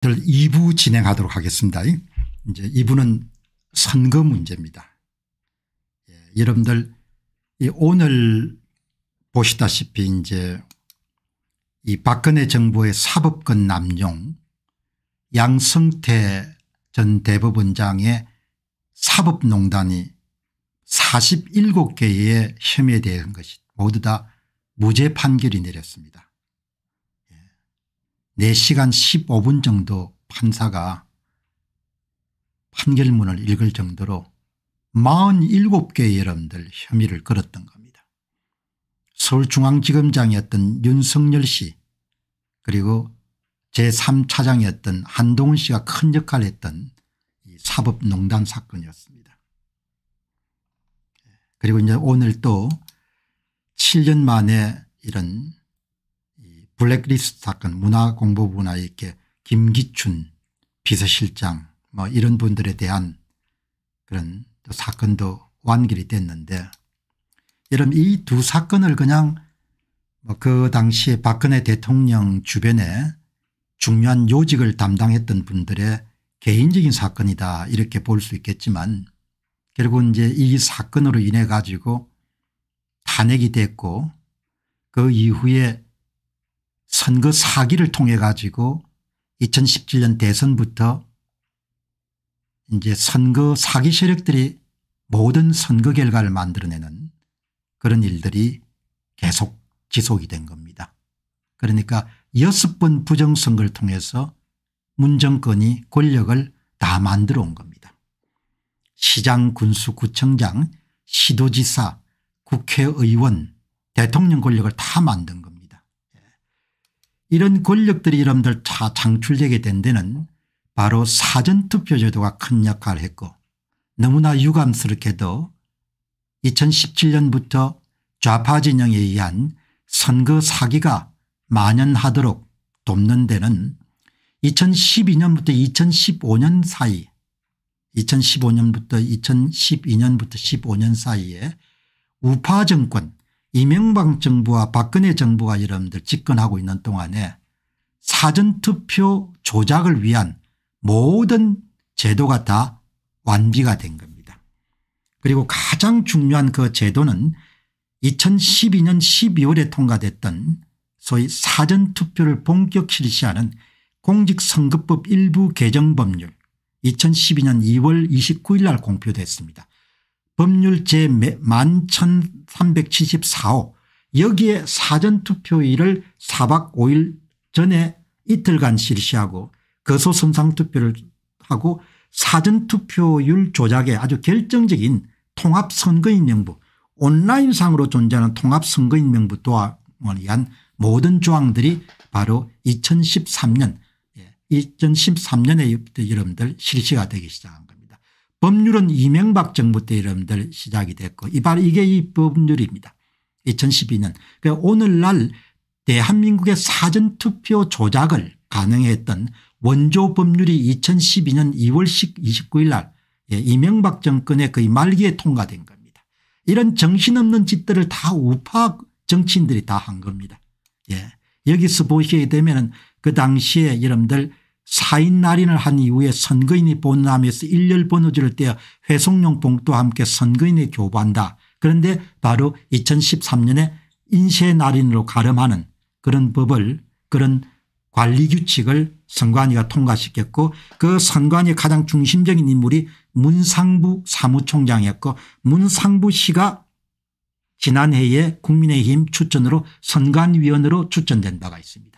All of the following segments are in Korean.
들 2부 진행하도록 하겠습니다. 이제 2부는 선거 문제입니다. 예, 여러분들 오늘 보시다시피 이제 이 박근혜 정부의 사법권 남용 양성태 전 대법원장의 사법농단이 47개의 혐의에 대한 것이 모두 다 무죄 판결이 내렸습니다. 4시간 15분 정도 판사가 판결문을 읽을 정도로 47개의 여러분들 혐의를 걸었던 겁니다. 서울중앙지검장이었던 윤석열 씨 그리고 제3차장이었던 한동훈 씨가 큰 역할을 했던 사법농단 사건이었습니다. 그리고 이제 오늘 또 7년 만에 이런 블랙리스트 사건 문화공보부나 이렇게 김기춘 비서실장 뭐 이런 분들에 대한 그런 또 사건도 완결이 됐는데 여러분 이 두 사건을 그냥 뭐 그 당시에 박근혜 대통령 주변에 중요한 요직을 담당했던 분들의 개인적인 사건이다 이렇게 볼 수 있겠지만 결국은 이제 이 사건으로 인해 가지고 탄핵이 됐고 그 이후에 선거 사기를 통해 가지고 2017년 대선부터 이제 선거 사기 세력들이 모든 선거 결과를 만들어내는 그런 일들이 계속 지속이 된 겁니다. 그러니까 여섯 번 부정선거를 통해서 문정권이 권력을 다 만들어 온 겁니다. 시장 군수 구청장 시도지사 국회의원 대통령 권력을 다 만든 겁니다. 이런 권력들이 여러분들차 창출되게 된 데는 바로 사전투표 제도가 큰 역할을 했고 너무나 유감스럽게도 2017년부터 좌파 진영에 의한 선거 사기가 만연하도록 돕는 데는 2012년부터 2015년 사이 2015년부터 2012년부터 15년 사이에 우파 정권 이명박 정부와 박근혜 정부가 여러분들 집권하고 있는 동안에 사전투표 조작을 위한 모든 제도가 다 완비가 된 겁니다. 그리고 가장 중요한 그 제도는 2012년 12월에 통과됐던 소위 사전투표를 본격 실시하는 공직선거법 일부 개정법률 2012년 2월 29일 날 공표됐습니다. 법률 제11,374호 여기에 사전투표일을 4박 5일 전에 이틀간 실시하고 거소선상투표를 그 하고 사전투표율 조작에 아주 결정적인 통합선거인명부 온라인상으로 존재하는 통합선거인명부 또한 위한 모든 조항들이 바로 2013년 2013년에 예, 여러분들 실시가 되기 시작합니다 법률은 이명박 정부 때 여러분들 시작이 됐고 이발 이게 이 법률입니다. 2012년 그러니까 오늘날 대한민국의 사전투표 조작을 가능했던 원조 법률이 2012년 2월 29일 날 이명박 정권의 거의 말기에 통과된 겁니다. 이런 정신없는 짓들을 다 우파 정치인들이 다 한 겁니다. 예. 여기서 보시게 되면 그 당시에 여러분들 사인 날인을 한 이후에 선거인이 본남에서 일렬 번호지를 떼어 회송용 봉투와 함께 선거인에 교부한다. 그런데 바로 2013년에 인쇄 날인으로 가름하는 그런 법을 그런 관리 규칙을 선관위가 통과시켰고 그 선관위의 가장 중심적인 인물이 문상부 사무총장이었고 문상부 씨가 지난해에 국민의힘 추천으로 선관위원으로 추천된 바가 있습니다.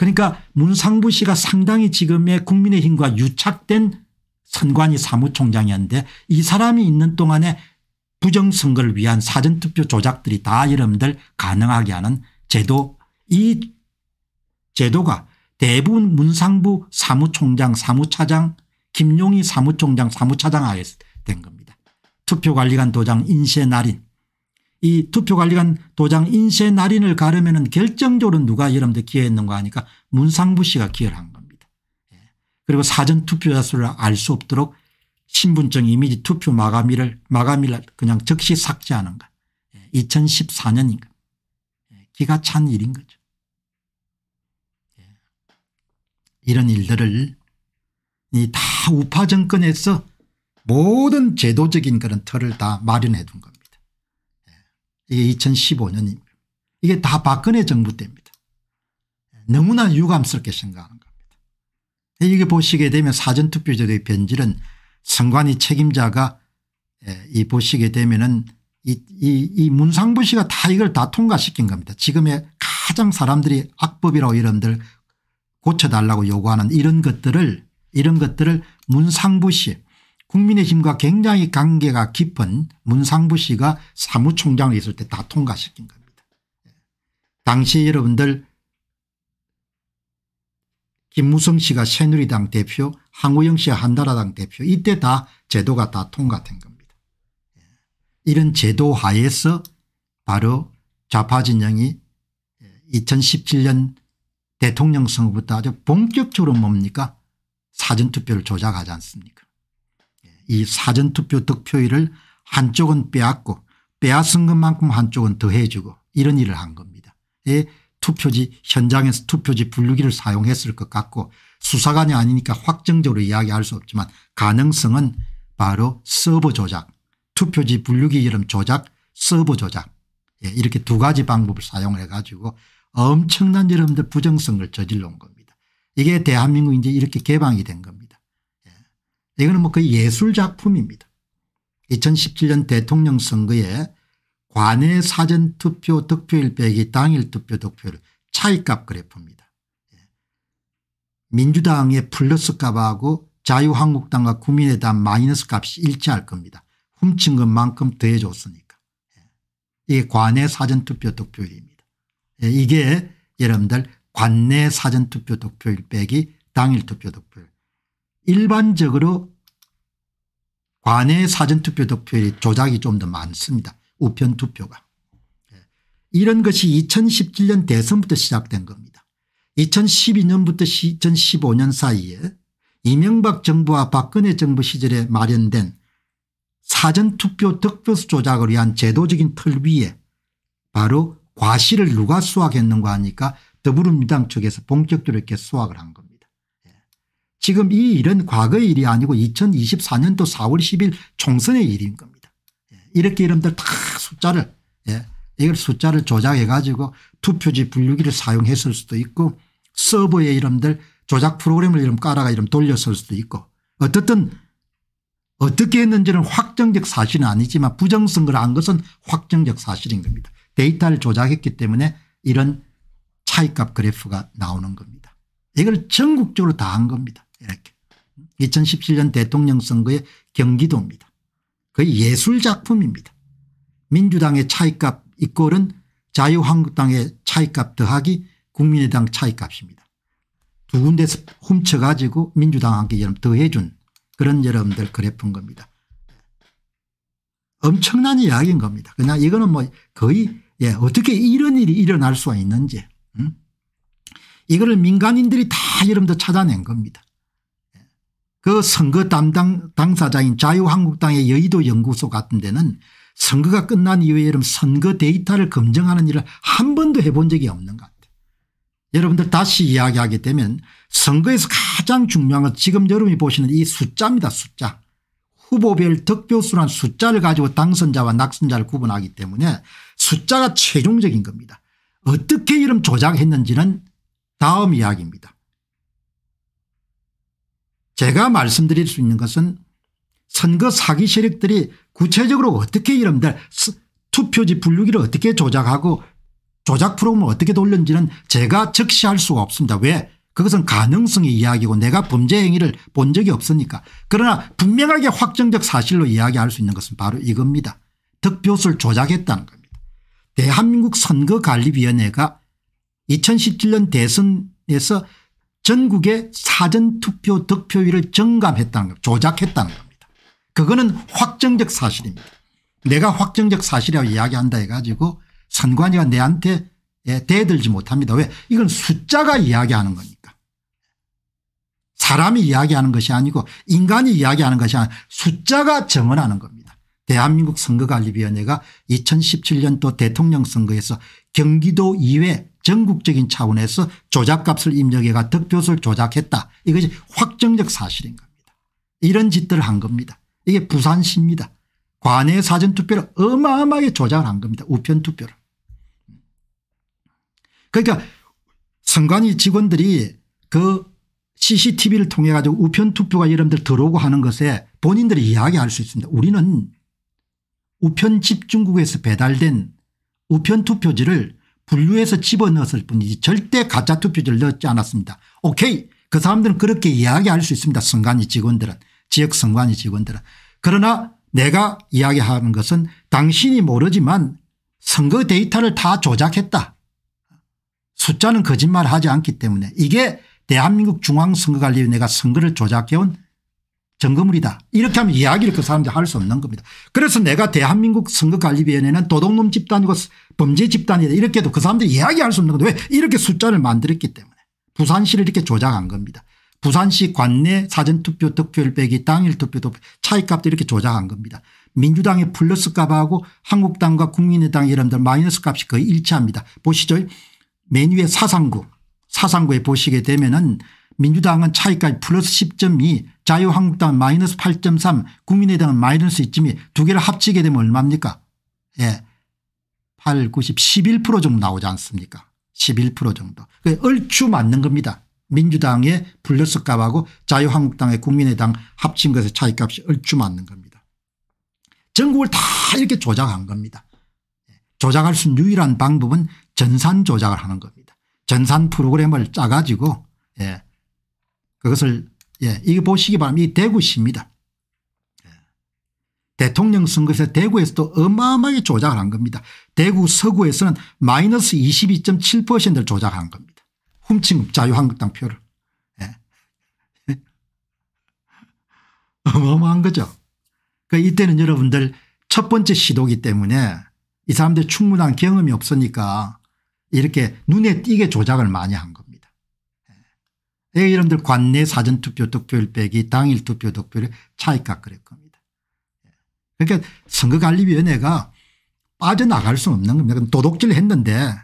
그러니까 문상부 씨가 상당히 지금의 국민의힘과 유착된 선관위 사무총장이었는데 이 사람이 있는 동안에 부정선거를 위한 사전투표 조작들이 다 여러분들 가능하게 하는 제도 이 제도가 대부분 문상부 사무총장 사무차장 김용희 사무총장 사무차장 하에된 겁니다. 투표관리관 도장 인쇄 날인 이 투표관리관 도장 인쇄 날인을 가르면 결정적으로 누가 여러분들 기여했는가 하니까 문상부 씨가 기여를 한 겁니다. 예. 그리고 사전 투표자 수를 알 수 없도록 신분증 이미지 투표 마감일을 마감일 그냥 즉시 삭제하는 것. 2014년인가. 예. 예. 기가 찬 일인 거죠. 이런 일들을 이 다 우파 정권에서 모든 제도적인 그런 틀을 다 마련해 둔 거예요. 이게 2015년입니다. 이게 다 박근혜 정부 때입니다. 너무나 유감스럽게 생각하는 겁니다. 이게 보시게 되면 사전투표제도의 변질은 선관위 책임자가 예, 이 보시게 되면은 이, 이, 이 문상부 씨가 다 이걸 다 통과시킨 겁니다. 지금의 가장 사람들이 악법이라고 이런들 고쳐달라고 요구하는 이런 것들을 이런 것들을 문상부 씨 국민의힘과 굉장히 관계가 깊은 문상부 씨가 사무총장이 있을 때 다 통과시킨 겁니다. 예. 당시 여러분들 김무성 씨가 새누리당 대표 황우영 씨가 한나라당 대표 이때 다 제도가 다 통과된 겁니다. 예. 이런 제도 하에서 바로 좌파 진영이 2017년 예, 대통령 선거부터 아주 본격적으로 뭡니까 사전투표를 조작하지 않습니까 이 사전투표 득표율을 한쪽은 빼앗고 빼앗은 것만큼 한쪽은 더해 주고 이런 일을 한 겁니다. 예, 투표지 현장에서 투표지 분류기를 사용했을 것 같고 수사관이 아니니까 확정적으로 이야기할 수 없지만 가능성은 바로 서버 조작 투표지 분류기 이름 조작 서버 조작 예, 이렇게 두 가지 방법을 사용해 가지고 엄청난 여러분들 부정성을 저질러 온 겁니다. 이게 대한민국이 이제 이렇게 개방이 된 겁니다. 이거는 뭐 그 예술작품입니다. 2017년 대통령 선거에 관내 사전투표 득표율 빼기 당일 투표 득표율 차이값 그래프입니다. 예. 민주당의 플러스 값하고 자유한국당과 국민의당 마이너스 값이 일치할 겁니다. 훔친 것만큼 더해줬으니까. 예. 이게 관내 사전투표 득표율입니다. 예, 이게 여러분들 관내 사전투표 득표율 빼기 당일 투표 득표율. 일반적으로 관외 사전투표 득표율이 조작이 좀 더 많습니다. 우편 투표가. 예. 이런 것이 2017년 대선부터 시작된 겁니다. 2012년부터 2015년 사이에 이명박 정부와 박근혜 정부 시절에 마련된 사전투표 득표수 조작을 위한 제도적인 틀 위에 바로 과실을 누가 수확했는가 하니까 더불어민주당 측에서 본격적으로 이렇게 수확을 한 겁니다. 지금 이 일은 과거의 일이 아니고 2024년도 4월 10일 총선의 일인 겁니다. 예, 이렇게 이름들 다 숫자를 예, 이걸 숫자를 조작해 가지고 투표지 분류기를 사용했을 수도 있고 서버의 이름들 조작 프로그램을 이름 깔아가 이름 돌렸을 수도 있고 어떻든 어떻게 했는지는 확정적 사실은 아니지만 부정선거를 한 것은 확정적 사실인 겁니다. 데이터를 조작했기 때문에 이런 차이값 그래프가 나오는 겁니다. 이걸 전국적으로 다 한 겁니다. 이렇게 2017년 대통령 선거의 경기도입니다. 거의 예술작품입니다. 민주당의 차이값 이꼴은 자유한국당의 차이값 더하기 국민의당 차이값입니다. 두 군데서 훔쳐가지고 민주당한테 여러분 더해준 그런 여러분들 그래프 겁니다. 엄청난 이야기인 겁니다. 그러 이거는 뭐 거의 예, 어떻게 이런 일이 일어날 수 있는지 음? 이거를 민간인들이 다 여러분들 찾아낸 겁니다. 그 선거 담당 당사자인 자유한국당의 여의도 연구소 같은 데는 선거가 끝난 이후에 여러분 선거 데이터를 검증하는 일을 한 번도 해본 적이 없는 것 같아요. 여러분들 다시 이야기하게 되면 선거에서 가장 중요한 건 지금 여러분이 보시는 이 숫자입니다. 숫자. 후보별 득표수란 숫자를 가지고 당선자와 낙선자를 구분하기 때문에 숫자가 최종적인 겁니다. 어떻게 이름 조작했는지는 다음 이야기입니다. 제가 말씀드릴 수 있는 것은 선거 사기 세력들이 구체적으로 어떻게 이름들 투표지 분류기를 어떻게 조작하고 조작 프로그램을 어떻게 돌렸는지는 제가 적시할 수가 없습니다. 왜 그것은 가능성의 이야기고 내가 범죄 행위를 본 적이 없으니까 그러나 분명하게 확정적 사실로 이야기할 수 있는 것은 바로 이겁니다. 득표수를 조작했다는 겁니다. 대한민국 선거관리위원회가 2017년 대선에서 전국의 사전투표 득표율을 정감했다는 겁니다. 조작했다는 겁니다. 그거는 확정적 사실입니다. 내가 확정적 사실이라고 이야기한다 해가지고 선관위가 내한테 예, 대들지 못합니다. 왜 이건 숫자가 이야기하는 거니까. 사람이 이야기하는 것이 아니고 인간이 이야기하는 것이 아니고 숫자가 증언하는 겁니다. 대한민국 선거관리위원회가 2017년도 대통령 선거에서 경기도 2회 전국적인 차원에서 조작값을 입력해가 득표수를 조작했다. 이것이 확정적 사실인 겁니다. 이런 짓들을 한 겁니다. 이게 부산시입니다. 관내 사전투표를 어마어마하게 조작을 한 겁니다. 우편투표를. 그러니까 선관위 직원들이 그 CCTV를 통해 가지고 우편투표가 여러분들 들어오고 하는 것에 본인들이 이야기할 수 있습니다. 우리는 우편집중국에서 배달된 우편투표지를 분류해서 집어넣었을 뿐이지 절대 가짜 투표지를 넣지 않았습니다. 오케이 그 사람들은 그렇게 이야기할 수 있습니다. 선관위 직원들은 지역 선관위 직원들은 그러나 내가 이야기하는 것은 당신이 모르지만 선거 데이터를 다 조작했다. 숫자는 거짓말하지 않기 때문에 이게 대한민국 중앙선거관리위원회가 선거를 조작해온 정거물이다. 이렇게 하면 이야기를 그 사람들이 할 수 없는 겁니다. 그래서 내가 대한민국 선거관리위원회는 도둑놈 집단이고 범죄 집단이다. 이렇게 해도 그 사람들이 이야기할 수 없는 건데 왜 이렇게 숫자를 만들었기 때문에 부산시를 이렇게 조작한 겁니다. 부산시 관내 사전투표 득표율 빼기 당일 투표 득 차이값도 이렇게 조작한 겁니다. 민주당의 플러스 값하고 한국당과 국민의당 여러분들 마이너스 값이 거의 일치합니다. 보시죠. 맨 위에 사상구 사상구에 보시게 되면 은 민주당은 차이값이 플러스 1 0점이 자유한국당은 마이너스 8.3 국민의당은 마이너스 2 2이두 개를 합치게 되면 얼마입니까 예. 8 90 11% 정도 나오지 않습니까 11% 정도 그 얼추 맞는 겁니다. 민주당의 불려스 값하고 자유한국당의 국민의당 합친 것의 차이값이 얼추 맞는 겁니다. 전국을 다 이렇게 조작한 겁니다. 예. 조작할 수 있는 유일한 방법은 전산 조작을 하는 겁니다. 전산 프로그램을 짜가지고 예. 그것을 예, 이거 보시기 바랍니다. 이 대구시입니다. 예. 대통령 선거에서 대구에서도 어마어마하게 조작을 한 겁니다. 대구 서구에서는 마이너스 22.7%를 조작한 겁니다. 훔친 자유한국당 표를. 예. 어마어마한 거죠. 그러니까 이때는 여러분들 첫 번째 시도기 때문에 이 사람들 충분한 경험이 없으니까 이렇게 눈에 띄게 조작을 많이 한거 여러분들 예, 관내 사전투표 득표율 빼기 당일 투표 득표율 차이가 그럴 겁니다. 예. 그러니까 선거관리위원회가 빠져나갈 수 없는 겁니다. 도둑질 했는데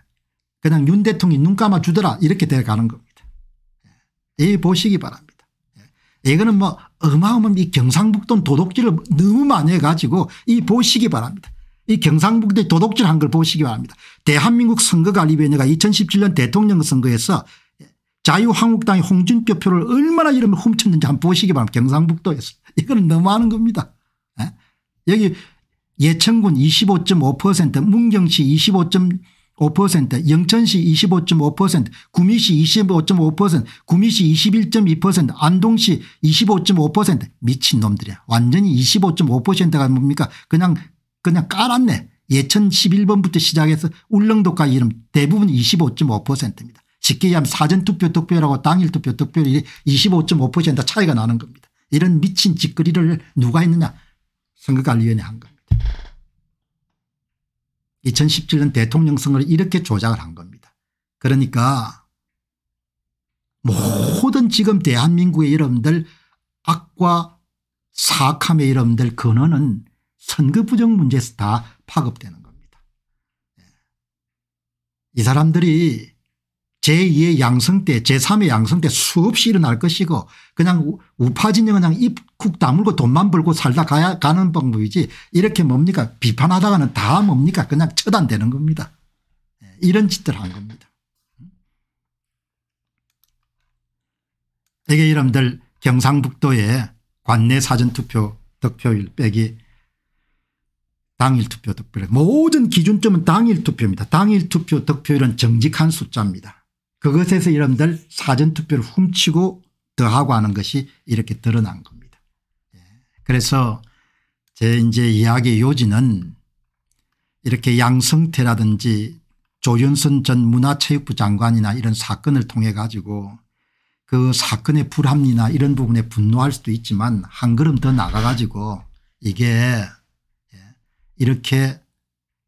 그냥 윤 대통령이 눈 감아주더라 이렇게 돼가는 겁니다. 이 예. 보시기 바랍니다. 이거는 뭐 어마어마한 이 경상북도 도둑질을 너무 많이 해가지고 이 보시기 바랍니다. 이 경상북도 도둑질 한 걸 보시기 바랍니다. 대한민국 선거관리위원회가 2017년 대통령 선거에서 자유한국당의 홍준표 표를 얼마나 이름을 훔쳤는지 한번 보시기 바랍니다. 경상북도에서. 이거는 너무하는 겁니다. 에? 예? 여기 예천군 25.5% 문경시 25.5% 영천시 25.5% 구미시 25.5% 구미시 21.2% 안동시 25.5% 미친놈들이야. 완전히 25.5%가 뭡니까 그냥 그냥 깔았네. 예천 11번부터 시작해서 울릉도까지 이름 대부분 25.5%입니다. 직계얘면 사전투표 득표라고 당일투표 득표율이 25.5% 차이가 나는 겁니다. 이런 미친 짓거리를 누가 했느냐 선거관리위원회 한 겁니다. 2017년 대통령 선거를 이렇게 조작을 한 겁니다. 그러니까 모든 지금 대한민국의 여러분들 악과 사악함의 여러분들 근원은 선거 부정 문제에서 다 파급되는 겁니다. 예. 이 사람들이 제2의 양성 때 제3의 양성 때 수없이 일어날 것이고 그냥 우파 진영은 그냥 입국 다물고 돈만 벌고 살다 가야 가는 방법이지 이렇게 뭡니까 비판하다가는 다 뭡니까 그냥 처단되는 겁니다. 예, 이런 짓들 한 겁니다. 이게 여러분들 경상북도의 관내 사전투표 득표율 빼기 당일 투표 득표율 모든 기준점은 당일 투표입니다. 당일 투표 득표율은 정직한 숫자입니다. 그것에서 여러분들 사전투표를 훔치고 더하고 하는 것이 이렇게 드러난 겁니다. 예. 그래서 제 이제 이야기의 요지는 이렇게 양성태라든지 조윤선 전 문화체육부 장관이나 이런 사건을 통해 가지고 그 사건의 불합리나 이런 부분에 분노할 수도 있지만 한 걸음 더 나가 가지고 이게 예, 이렇게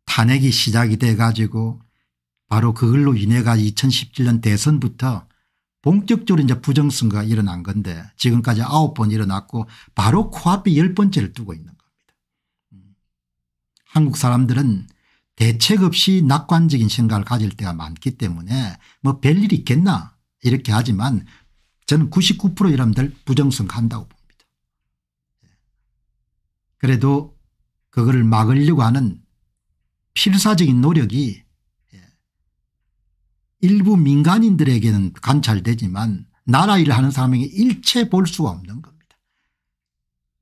탄핵이 시작이 돼 가지고 바로 그걸로 인해가 2017년 대선부터 본격적으로 이제 부정선거가 일어난 건데 지금까지 아홉 번 일어났고 바로 코앞에 열 번째를 두고 있는 겁니다. 음. 한국 사람들은 대책 없이 낙관적인 생각을 가질 때가 많기 때문에 뭐 별일 있겠나 이렇게 하지만 저는 99% 여러분들 부정선거 한다고 봅니다. 예. 그래도 그거를 막으려고 하는 필사적인 노력이 일부 민간인들에게는 관찰되지만 나라 일을 하는 사람에게 일체 볼 수가 없는 겁니다.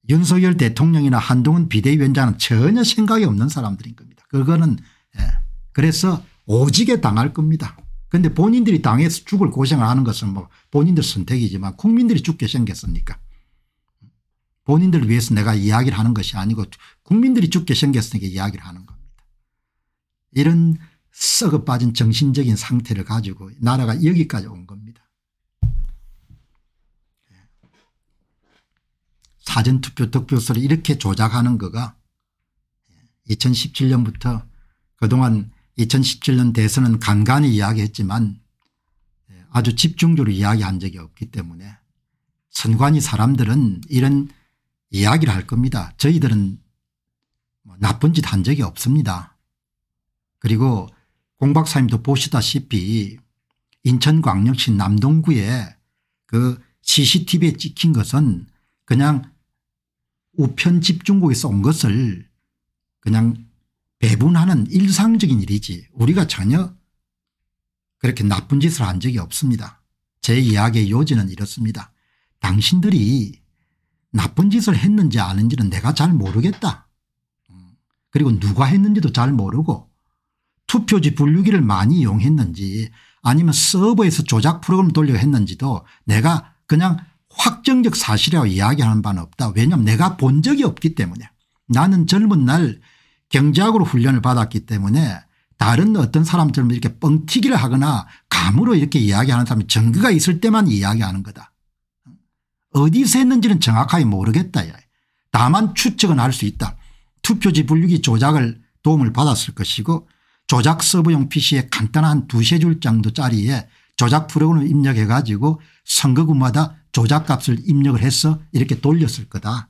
윤석열 대통령이나 한동훈 비대위원장은 전혀 생각이 없는 사람들인 겁니다. 그거는 예, 그래서 오지게 당할 겁니다. 그런데 본인들이 당해서 죽을 고생을 하는 것은 뭐 본인들 선택이지만 국민들이 죽게 생겼습니까 본인들을 위해서 내가 이야기를 하는 것이 아니고 국민들이 죽게 생겼으니까 이야기를 하는 겁니다. 이런 썩어 빠진 정신적인 상태를 가지고 나라가 여기까지 온 겁니다. 사전투표 득표수를 이렇게 조작하는 거가 2017년부터 그동안 2017년 대선은 간간히 이야기했지만 아주 집중적으로 이야기한 적이 없기 때문에 선관위 사람들은 이런 이야기를 할 겁니다. 저희들은 뭐 나쁜 짓 한 적이 없습니다. 그리고 공 박사님도 보시다시피 인천광역시 남동구에 그 cctv에 찍힌 것은 그냥 우편 집중국에서 온 것을 그냥 배분하는 일상적인 일이지 우리가 전혀 그렇게 나쁜 짓을 한 적이 없습니다. 제 이야기의 요지는 이렇습니다. 당신들이 나쁜 짓을 했는지 아는지는 내가 잘 모르겠다. 음. 그리고 누가 했는지도 잘 모르고 투표지 분류기를 많이 이용했는지 아니면 서버에서 조작 프로그램 돌려 했는지도 내가 그냥 확정적 사실이라고 이야기하는 바는 없다. 왜냐하면 내가 본 적이 없기 때문에 나는 젊은 날 경제학으로 훈련을 받았기 때문에 다른 어떤 사람처럼 이렇게 뻥튀기를 하거나 감으로 이렇게 이야기하는 사람이 증거가 있을 때만 이야기하는 거다. 어디서 했는지는 정확하게 모르겠다. 다만 추측은 할 수 있다. 투표지 분류기 조작을 도움을 받았을 것이고 조작 서버용 PC에 간단한 두세 줄 정도 짜리에 조작 프로그램을 입력해 가지고 선거구마다 조작값을 입력을 해서 이렇게 돌렸을 거다.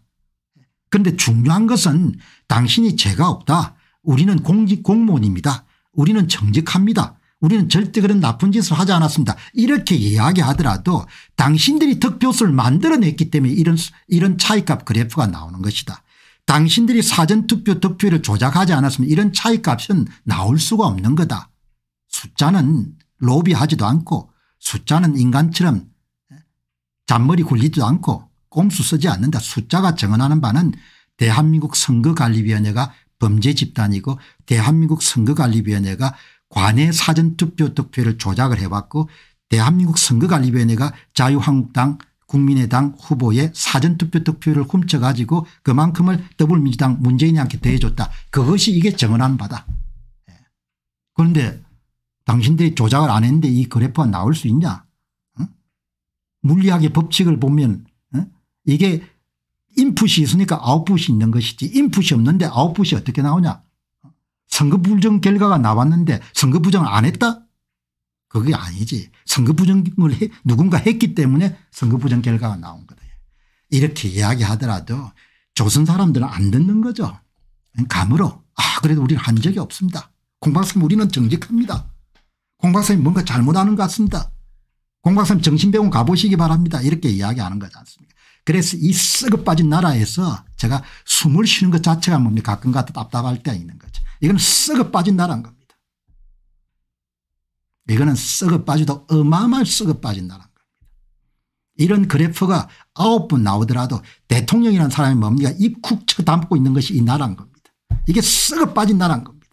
그런데 중요한 것은 당신이 죄가 없다. 우리는 공직 공무원입니다. 우리는 정직합니다. 우리는 절대 그런 나쁜 짓을 하지 않았습니다. 이렇게 이야기하더라도 당신들이 득표수를 만들어냈기 때문에 이런 이런 차이값 그래프가 나오는 것이다. 당신들이 사전투표 득표를 조작하지 않았으면 이런 차이값은 나올 수가 없는 거다. 숫자는 로비하지도 않고 숫자는 인간처럼 잔머리 굴리지도 않고 꼼수 쓰지 않는다. 숫자가 정언하는 바는 대한민국 선거관리위원회가 범죄 집단이고 대한민국 선거관리위원회가 관내 사전투표 득표를 조작을 해왔고 대한민국 선거관리위원회가 자유한국당 국민의당 후보의 사전투표 득표를 훔쳐가지고 그만큼을 더불어민주당 문재인한테 대해줬다. 그것이 이게 정언한 바다. 예. 그런데 당신들이 조작을 안 했는데 이 그래프가 나올 수 있냐 물리학의 법칙을 보면 이게 인풋이 있으니까 아웃풋이 있는 것이지 인풋이 없는데 아웃풋이 어떻게 나오냐 선거 부정 결과가 나왔는데 선거 부정을 안 했다 그게 아니지. 선거 부정을 해, 누군가 했기 때문에 선거 부정 결과가 나온 거다. 이렇게 이야기하더라도 조선 사람들은 안 듣는 거죠. 감으로 아 그래도 우리는 한 적이 없습니다. 공박사님 우리는 정직합니다. 공박사님 뭔가 잘못하는 것 같습니다. 공박사님 정신병원 가보시기 바랍니다. 이렇게 이야기하는 거지 않습니까 그래서 이 썩어 빠진 나라에서 제가 숨을 쉬는 것 자체가 뭡니까 가끔가다 답답할 때가 있는 거죠. 이건 썩어 빠진 나라인 겁니다. 이거는 썩어 빠져도 어마어마한 썩어 빠진다는 겁니다. 이런 그래프가 아홉 번 나오더라도 대통령이라는 사람이 뭡니까 입쿡 쳐담고 있는 것이 이 나라인 겁니다. 이게 썩어 빠진 나라인 겁니다.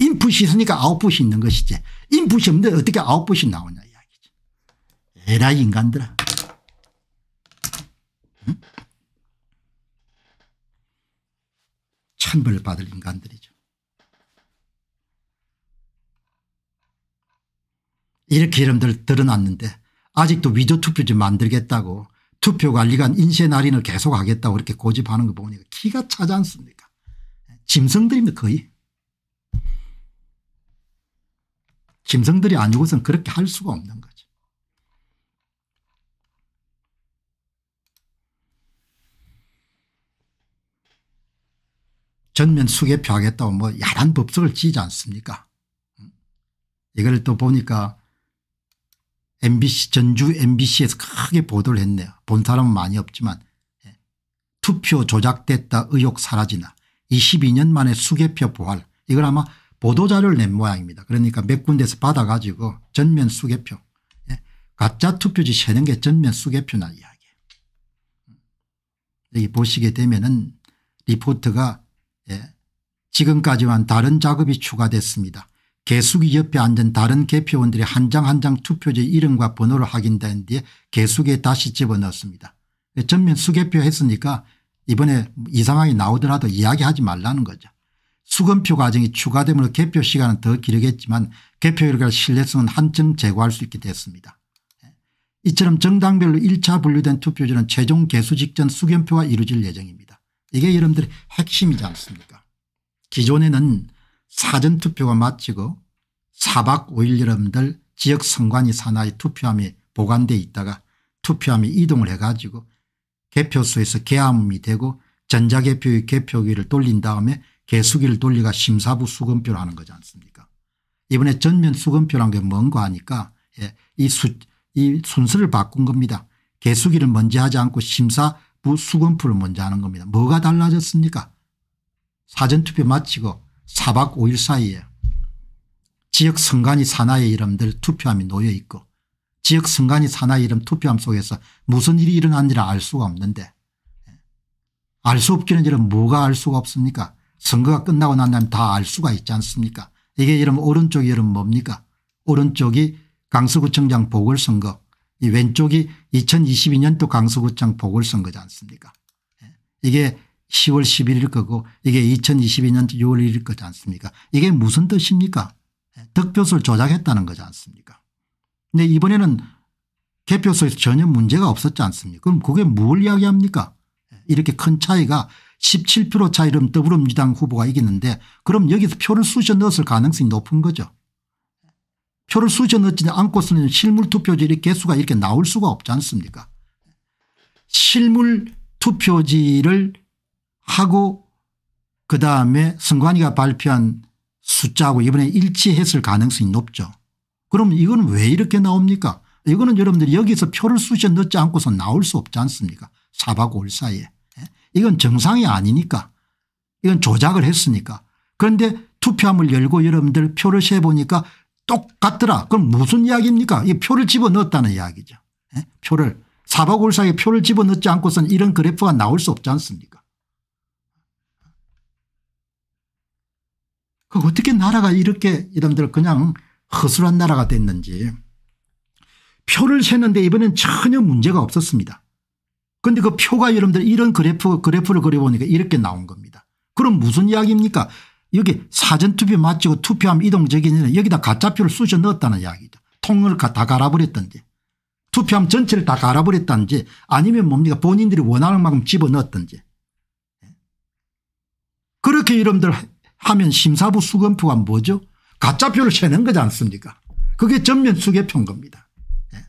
인풋이 있으니까 아웃풋이 있는 것이지 인풋이 없는데 어떻게 아웃풋이 나오냐 이야기죠. 에라 인간들아. 응? 천벌 받을 인간들이죠. 이렇게 여러분들 드러났는데 아직도 위조투표지 만들겠다고 투표관리관 인쇄 날인을 계속 하겠다고 이렇게 고집하는 거 보니까 키가 차지 않습니까 짐승들입니다 거의. 짐승들이 아니고선 그렇게 할 수가 없는 거죠. 전면 수개표하겠다고 뭐 야란 법석을 지지 않습니까 이걸 또 보니까 MBC 전주 MBC에서 크게 보도를 했네요. 본 사람은 많이 없지만 예. 투표 조작됐다 의혹 사라지나 22년 만에 수개표 보활 이걸 아마 보도자료를 낸 모양입니다. 그러니까 몇 군데서 받아가지고 전면 수개표 예. 가짜 투표지 세는 게 전면 수개표나 이야기 여기 보시게 되면은 리포트가 예. 지금까지와 다른 작업이 추가됐습니다. 개숙이 옆에 앉은 다른 개표원들이 한 장 한 장 투표지 이름과 번호를 확인된 뒤에 개숙에 다시 집어넣습니다. 었 전면 수개표 했으니까 이번에 이상하게 나오더라도 이야기하지 말라는 거죠. 수검표 과정이 추가되므로 개표 시간은 더 길겠지만 개표결과 신뢰성은 한층 제고할 수 있게 됐습니다. 예. 이처럼 정당별로 1차 분류된 투표지는 최종 개수 직전 수견표가 이루어질 예정입니다. 이게 여러분들의 핵심이지 않습니까 기존에는 사전투표가 마치고 사박 5일 여러분들 지역 선관위 산하의 투표함이 보관돼 있다가 투표함이 이동을 해가지고 개표소에서 개함이 되고 전자개표의 개표기를 돌린 다음에 개수기를 돌리가 심사부 수검표를 하는 거지 않습니까 이번에 전면 수검표란 게 뭔가 하니까 예, 이, 수, 이 순서를 바꾼 겁니다. 개수기를 먼저 하지 않고 심사부 수검표를 먼저 하는 겁니다. 뭐가 달라졌습니까 사전투표 마치고 4박 5일 사이에 지역 선관위 산하의 이름들 투표함이 놓여 있고 지역 선관위 산하 이름 투표함 속에서 무슨 일이 일어났는지를알 수가 없는데 예, 알수 없기는 이런 뭐가 알 수가 없습니까 선거가 끝나고 난 다음에 다 알 수가 있지 않습니까 이게 이름 오른쪽이 이름 뭡니까 오른쪽이 강서구청장 보궐선거 이 왼쪽이 2022년도 강서구청 보궐선거지 않습니까 예, 이게 10월 11일 거고 이게 2022년 6월 1일 거지 않습니까 이게 무슨 뜻입니까 득표수를 조작했다는 거지 않습니까 근데 이번에는 개표소에서 전혀 문제가 없었지 않습니까 그럼 그게 뭘 이야기합니까 이렇게 큰 차이가 17% 차이로 더불어민주당 후보가 이겼는데 그럼 여기서 표를 쑤셔 넣었을 가능성이 높은 거죠. 표를 쑤셔 넣지 않고서는 실물 투표지의 개수가 이렇게 나올 수가 없지 않습니까 실물 투표지를 하고 그 다음에 선관위가 발표한 숫자하고 이번에 일치했을 가능성이 높죠. 그럼 이건 왜 이렇게 나옵니까 이거는 여러분들이 여기서 표를 수시 넣지 않고서 나올 수 없지 않습니까 4박 5 사이에. 예? 이건 정상이 아니니까 이건 조작을 했으니까 그런데 투표함을 열고 여러분들 표를 세보니까 똑같더라. 그럼 무슨 이야기입니까? 이 표를 집어넣었다는 이야기죠. 예? 표를 4박 5 사이에 표를 집어넣지 않고선 이런 그래프가 나올 수 없지 않습니까? 그 어떻게 나라가 이렇게 이런들 그냥 허술한 나라가 됐는지 표를 세는데 이번엔 전혀 문제가 없었습니다. 그런데 그 표가 여러분들 이런 그래프, 그래프를 그려보니까 이렇게 나온 겁니다. 그럼 무슨 이야기입니까? 여기 사전투표 마치고 투표하면 이동적이냐 여기다 가짜표를 쑤셔 넣었다는 이야기죠. 통을 다 갈아버렸던지 투표함 전체를 다 갈아버렸던지 아니면 뭡니까 본인들이 원하는 만큼 집어넣었던지 예? 그렇게 여러분들 하면 심사부 수검표가 뭐죠? 가짜표를 세는 거지 않습니까? 그게 전면 수개표인 겁니다. 예.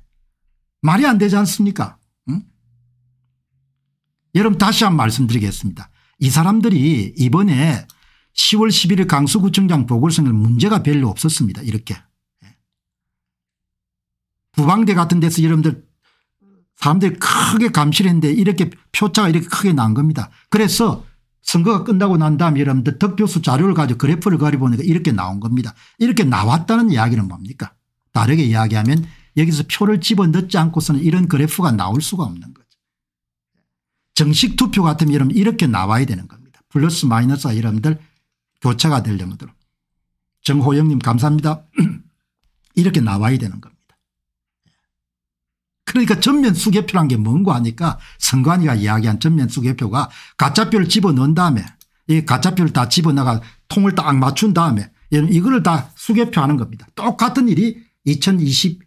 말이 안 되지 않습니까? 응? 여러분 다시 한 번 말씀드리겠습니다. 이 사람들이 이번에 10월 11일 강서구청장 보궐선거는 문제가 별로 없었습니다. 이렇게. 예. 부방대 같은 데서 여러분들 사람들이 크게 감시를 했는데 이렇게 표차가 이렇게 크게 난 겁니다. 그래서 선거가 끝나고 난 다음에 여러분들 득표수 자료를 가지고 그래프를 그려보니까 이렇게 나온 겁니다. 이렇게 나왔다는 이야기는 뭡니까 다르게 이야기하면 여기서 표를 집어넣지 않고서는 이런 그래프가 나올 수가 없는 거죠. 정식 투표 같으면 여러분 이렇게 나와야 되는 겁니다. 플러스 마이너스가 여러분들 교차가 되려면 정호영님 감사합니다. 이렇게 나와야 되는 겁니다. 그러니까 전면 수개표란 게 뭔고 하니까 선관위가 이야기한 전면 수개표가 가짜표를 집어넣은 다음에 이 가짜표를 다 집어넣어가 통을 딱 맞춘 다음에 이거를 다 수개표하는 겁니다. 똑같은 일이 2020년도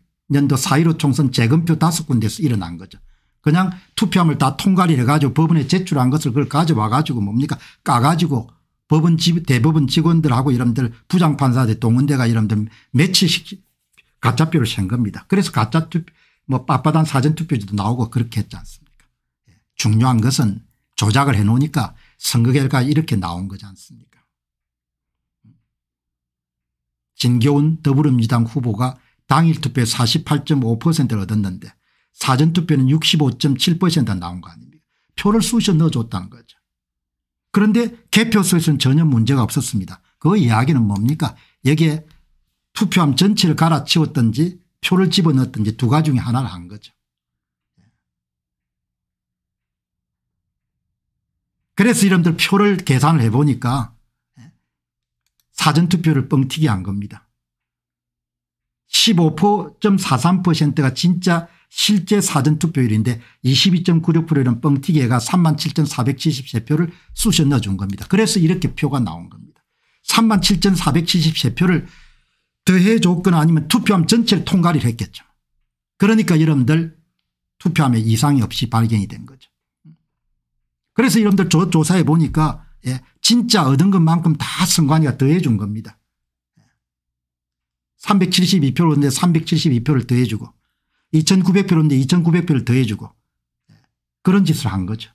4.15 총선 재검표 다섯 군데에서 일어난 거죠. 그냥 투표함을 다 통과를 해가지고 법원에 제출한 것을 그걸 가져와 가지고 뭡니까 까가지고 법원 집 대법원 직원들하고 이런들 부장판사들 동원대가 이런들 며칠씩 가짜표를 센 겁니다. 그래서 가짜 뭐 빳빳한 사전투표지도 나오고 그렇게 했지 않습니까 예. 중요한 것은 조작을 해 놓으니까 선거 결과 이렇게 나온 거지 않습니까 진교훈 더불어민주당 후보가 당일 투표에 48.5%를 얻었는데 사전투표는 65.7% 나온 거 아닙니까 표를 쑤셔 넣어줬다는 거죠. 그런데 개표수에서는 전혀 문제가 없었습니다. 그 이야기는 뭡니까 여기에 투표함 전체를 갈아치웠던지 표를 집어넣든지 두 가지 중에 하나를 한 거죠. 그래서 이름들 표를 계산을 해보니까 사전투표를 뻥튀기 한 겁니다. 15.43%가 진짜 실제 사전투표율인데 22.96%는 뻥튀기해가 37,473표를 쑤셔 넣어준 겁니다. 그래서 이렇게 표가 나온 겁니다. 37,473표를 더해줬거나 아니면 투표함 전체를 통과를 했겠죠. 그러니까 여러분들 투표함에 이상이 없이 발견이 된 거죠. 그래서 여러분들 조, 조사해 보니까 예, 진짜 얻은 것만큼 다 선관위가 더해준 겁니다. 372표로인데 372표를 더해주고 2900표로인데 2900표를 더해주고 그런 짓을 한 거죠.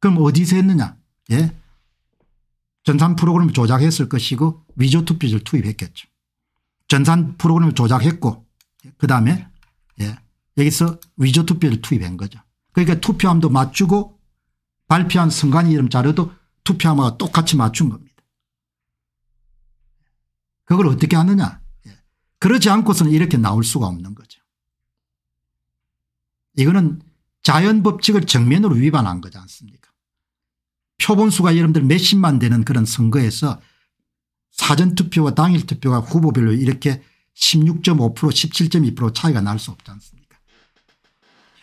그럼 어디서 했느냐 예? 전산 프로그램 을 조작했을 것이고 위조 투표지를 투입했겠죠. 전산 프로그램을 조작했고 그다음에 예. 여기서 위조 투표를 투입한 거죠. 그러니까 투표함도 맞추고 발표한 선관위 이름 자료도 투표함하고 똑같이 맞춘 겁니다. 그걸 어떻게 하느냐. 예. 그러지 않고서는 이렇게 나올 수가 없는 거죠. 이거는 자연 법칙을 정면으로 위반한 거지 않습니까? 표본수가 여러분들 몇십만 되는 그런 선거에서 사전투표와 당일투표가 후보별로 이렇게 16.5% 17.2% 차이가 날 수 없지 않습니까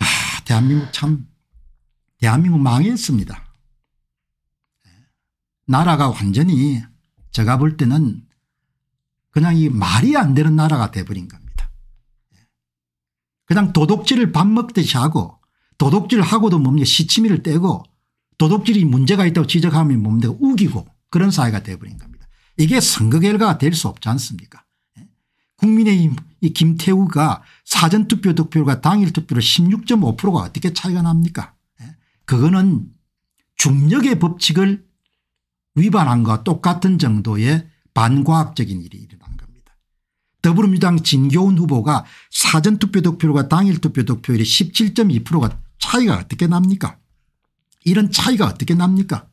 야, 대한민국 참 대한민국 망했습니다. 나라가 완전히 제가 볼 때는 그냥 이 말이 안 되는 나라가 돼버린 겁니다. 그냥 도둑질을 밥 먹듯이 하고 도둑질하고도 뭡니까 시치미를 떼고 도둑질이 문제가 있다고 지적하면 뭡니까 우기고 그런 사회가 돼버린 겁니다. 이게 선거 결과가 될 수 없지 않습니까 예? 국민의힘 이 김태우가 사전투표 득표율과 당일투표율 16.5%가 어떻게 차이가 납니까 예? 그거는 중력의 법칙을 위반한 것과 똑같은 정도의 반과학적인 일이 일어난 겁니다. 더불어민주당 진교훈 후보가 사전투표 득표율과 당일투표 득표율이 17.2%가 차이가 어떻게 납니까 이런 차이가 어떻게 납니까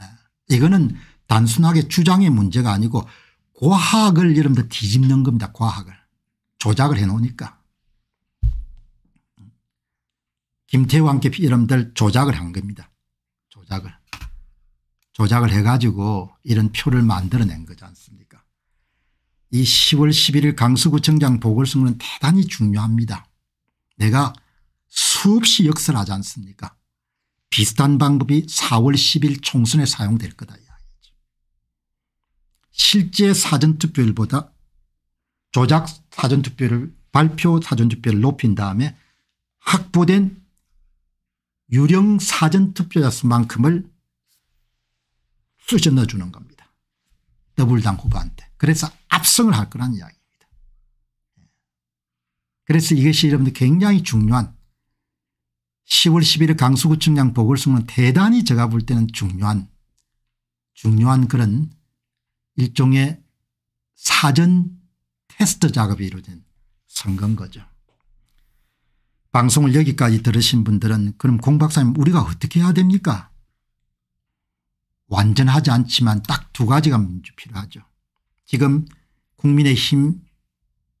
예? 이거는 단순하게 주장의 문제가 아니고 과학을 여러분들 뒤집는 겁니다. 과학을. 조작을 해놓으니까. 김태환 깊이 여러분들 조작을 한 겁니다. 조작을. 조작을 해가지고 이런 표를 만들어낸 거지 않습니까 이 10월 11일 강서구청장 보궐선거는 대단히 중요합니다. 내가 수없이 역설하지 않습니까 비슷한 방법이 4월 10일 총선에 사용될 거다. 실제 사전투표율보다 조작 사전투표를 발표 사전투표를 높인 다음에 확보된 유령 사전투표자 수만큼을 쑤셔 넣어주는 겁니다. 더블당 후보한테. 그래서 압승을 할 거란 이야기입니다. 예. 그래서 이것이 여러분들 굉장히 중요한 10월 11일 강서구청장 보궐선거는 대단히 제가 볼 때는 중요한 중요한 그런 일종의 사전 테스트 작업이 이루어진 선거인 거죠. 방송을 여기까지 들으신 분들은 그럼 공 박사님 우리가 어떻게 해야 됩니까 완전하지 않지만 딱 두 가지가 필요하죠. 지금 국민의힘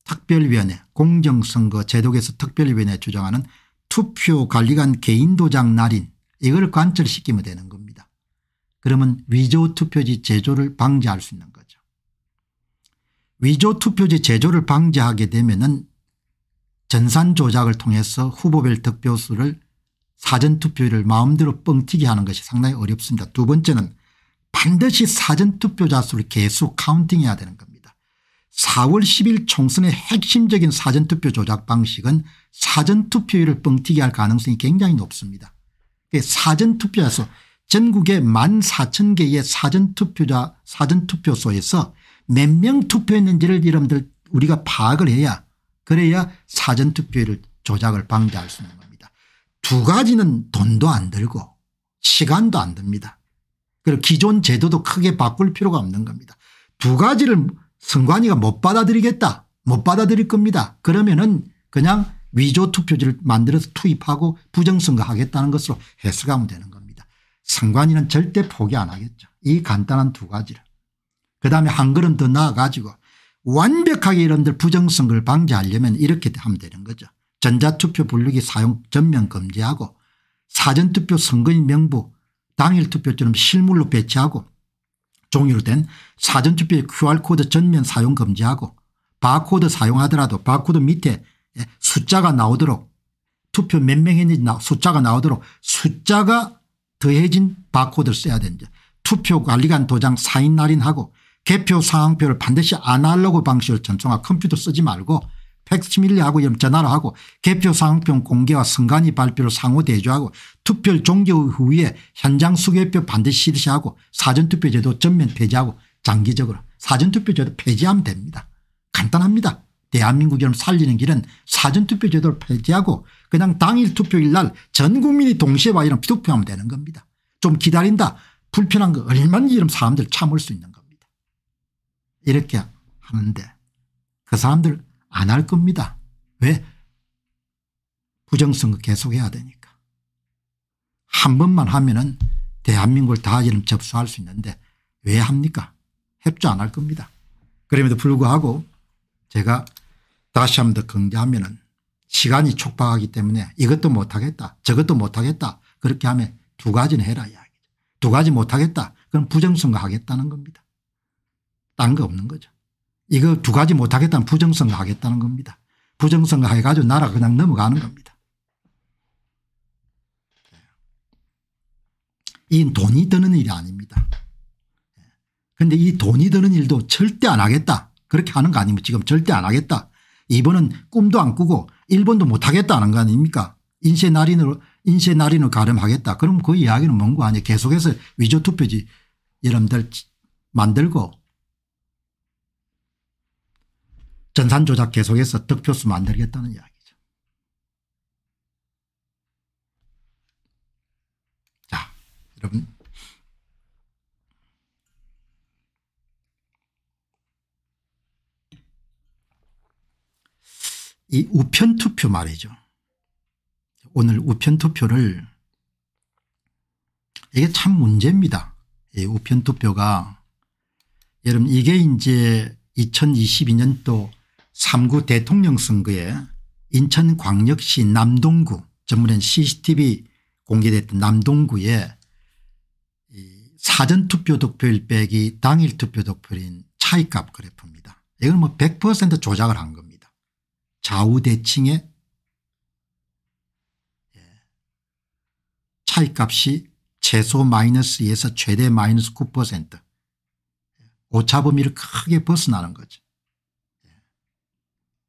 특별위원회 공정선거 제도에서 특별위원회 주장하는 투표 관리관 개인 도장 날인 이걸 관철시키면 되는 거예요. 그러면 위조 투표지 제조를 방지할 수 있는 거죠. 위조 투표지 제조를 방지하게 되면 은 전산 조작을 통해서 후보별 득표수를 사전투표율을 마음대로 뻥튀기 하는 것이 상당히 어렵습니다. 두 번째는 반드시 사전투표자 수를 계속 카운팅해야 되는 겁니다. 4월 10일 총선의 핵심적인 사전투표 조작 방식은 사전투표율을 뻥튀기할 가능성이 굉장히 높습니다. 사전투표에서 전국의 1 4 0 0 0 개의 사전투표자 사전투표소에서 몇 명 투표했는지를 여러들 우리가 파악을 해야 그래야 사전투표를 조작을 방지할 수 있는 겁니다. 두 가지는 돈도 안 들고 시간도 안 듭니다. 그리고 기존 제도도 크게 바꿀 필요가 없는 겁니다. 두 가지를 선관위가 못 받아들이겠다 못 받아들일 겁니다. 그러면은 그냥 위조 투표지를 만들어서 투입하고 부정선거 하겠다는 것으로 해석하면 되는 겁니다. 상관위는 절대 포기 안 하겠죠. 이 간단한 두 가지를. 그다음에 한 걸음 더 나아가지고 완벽하게 이런들 부정선거를 방지하려면 이렇게 하면 되는 거죠. 전자투표 분류기 사용 전면 금지하고 사전투표 선거인 명부 당일투표처럼 실물로 배치하고 종이로 된 사전투표의 QR코드 전면 사용 금지하고 바코드 사용하더라도 바코드 밑에 예, 숫자가 나오도록 투표 몇명 했는지 숫자가 나오도록 숫자가 더해진 바코드를 써야 된다. 투표 관리관 도장 사인 날인하고 개표 상황표를 반드시 아날로그 방식으로 전송하고 컴퓨터 쓰지 말고 팩스밀리하고 전화로 하고 개표 상황표 공개와 선관위 발표를 상호 대조하고 투표 종료 후에 현장 수개표 반드시 실시하고 사전투표제도 전면 폐지하고 장기적으로 사전투표제도 폐지하면 됩니다. 간단합니다. 대한민국을 살리는 길은 사전투표 제도를 폐지하고 그냥 당일 투표일 날 전 국민이 동시에 와 이런 투표하면 되는 겁니다. 좀 기다린다 불편한 거 얼마든지 이런 사람들 참을 수 있는 겁니다. 이렇게 하는데 그 사람들 안 할 겁니다. 왜? 부정선거 계속해야 되니까. 한 번만 하면 은 대한민국을 다 이름 접수할 수 있는데 왜 합니까? 협조 안 할 겁니다. 그럼에도 불구하고 제가 다시 한번 더 강조하면 시간이 촉박하기 때문에 이것도 못하겠다 저것도 못하겠다 그렇게 하면 두 가지는 해라 이야기죠. 두 가지 못하겠다 그럼 부정선거 하겠다는 겁니다. 딴 거 없는 거죠. 이거 두 가지 못하겠다면 부정선거 하겠다는 겁니다. 부정선거 해가지고 나라 그냥 넘어가는 겁니다. 이 돈이 드는 일이 아닙니다. 그런데 이 돈이 드는 일도 절대 안 하겠다. 그렇게 하는 거 아니면 지금 절대 안 하겠다. 이번은 꿈도 안 꾸고 일본도 못하겠다는 거 아닙니까 인쇄 날인으로 인쇄 날인을 가름하겠다. 그럼 그 이야기는 뭔거 아니에요. 계속해서 위조 투표지 여러분들 만들고 전산 조작 계속해서 득표수 만들겠다는 이야기 여러분 이 우편투표 말이죠. 오늘 우편투표를 이게 참 문제입니다. 이 우편투표가 여러분 이게 이제 2022년도 3구 대통령 선거에 인천광역시 남동구 전문엔 CCTV 공개됐던 남동구에 사전투표 득표일 빼기 당일 투표 득표인 차이값 그래프입니다. 이건 뭐 100% 조작을 한 겁니다. 좌우대칭의 차이값이 최소 마이너스 2에서 최대 마이너스 9% 오차 범위를 크게 벗어나는 거죠.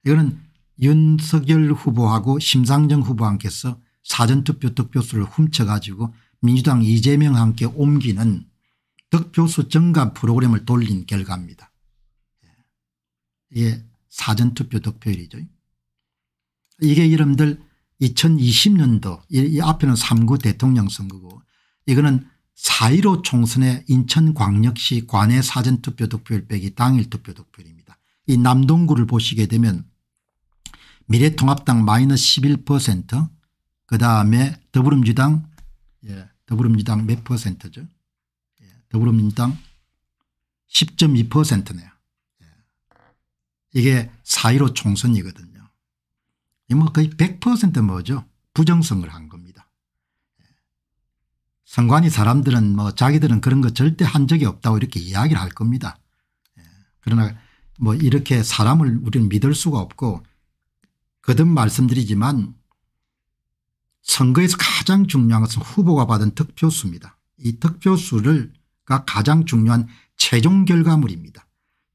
이거는 윤석열 후보하고 심상정 후보한께서 사전투표 득표수를 훔쳐가지고 민주당 이재명 함께 옮기는 득표수 증감 프로그램을 돌린 결과입니다. 이게 예, 사전투표 득표율이죠. 이게 여러분들 2020년도 이, 앞에는 3구 대통령 선거고 이거는 4.15총선에 인천광역시 관내 사전투표 득표율 빼기 당일 투표 득표율입니다. 이 남동구를 보시게 되면 미래통합당 마이너스 11% 그다음에 더불어민주당 예, 더불어민주당 몇 퍼센트죠 예, 더불어민주당 10.2%네요. 예. 이게 4.15 총선이거든요. 이뭐 거의 100% 뭐죠 부정성을 한 겁니다. 선관위 예. 사람들은 뭐 자기들은 그런 거 절대 한 적이 없다고 이렇게 이야기를 할 겁니다. 예. 그러나 뭐 이렇게 사람을 우리는 믿을 수가 없고 거듭 말씀드리지만 선거에서 가장 중요한 것은 후보가 받은 득표수입니다. 이 득표수가 가장 중요한 최종 결과물입니다.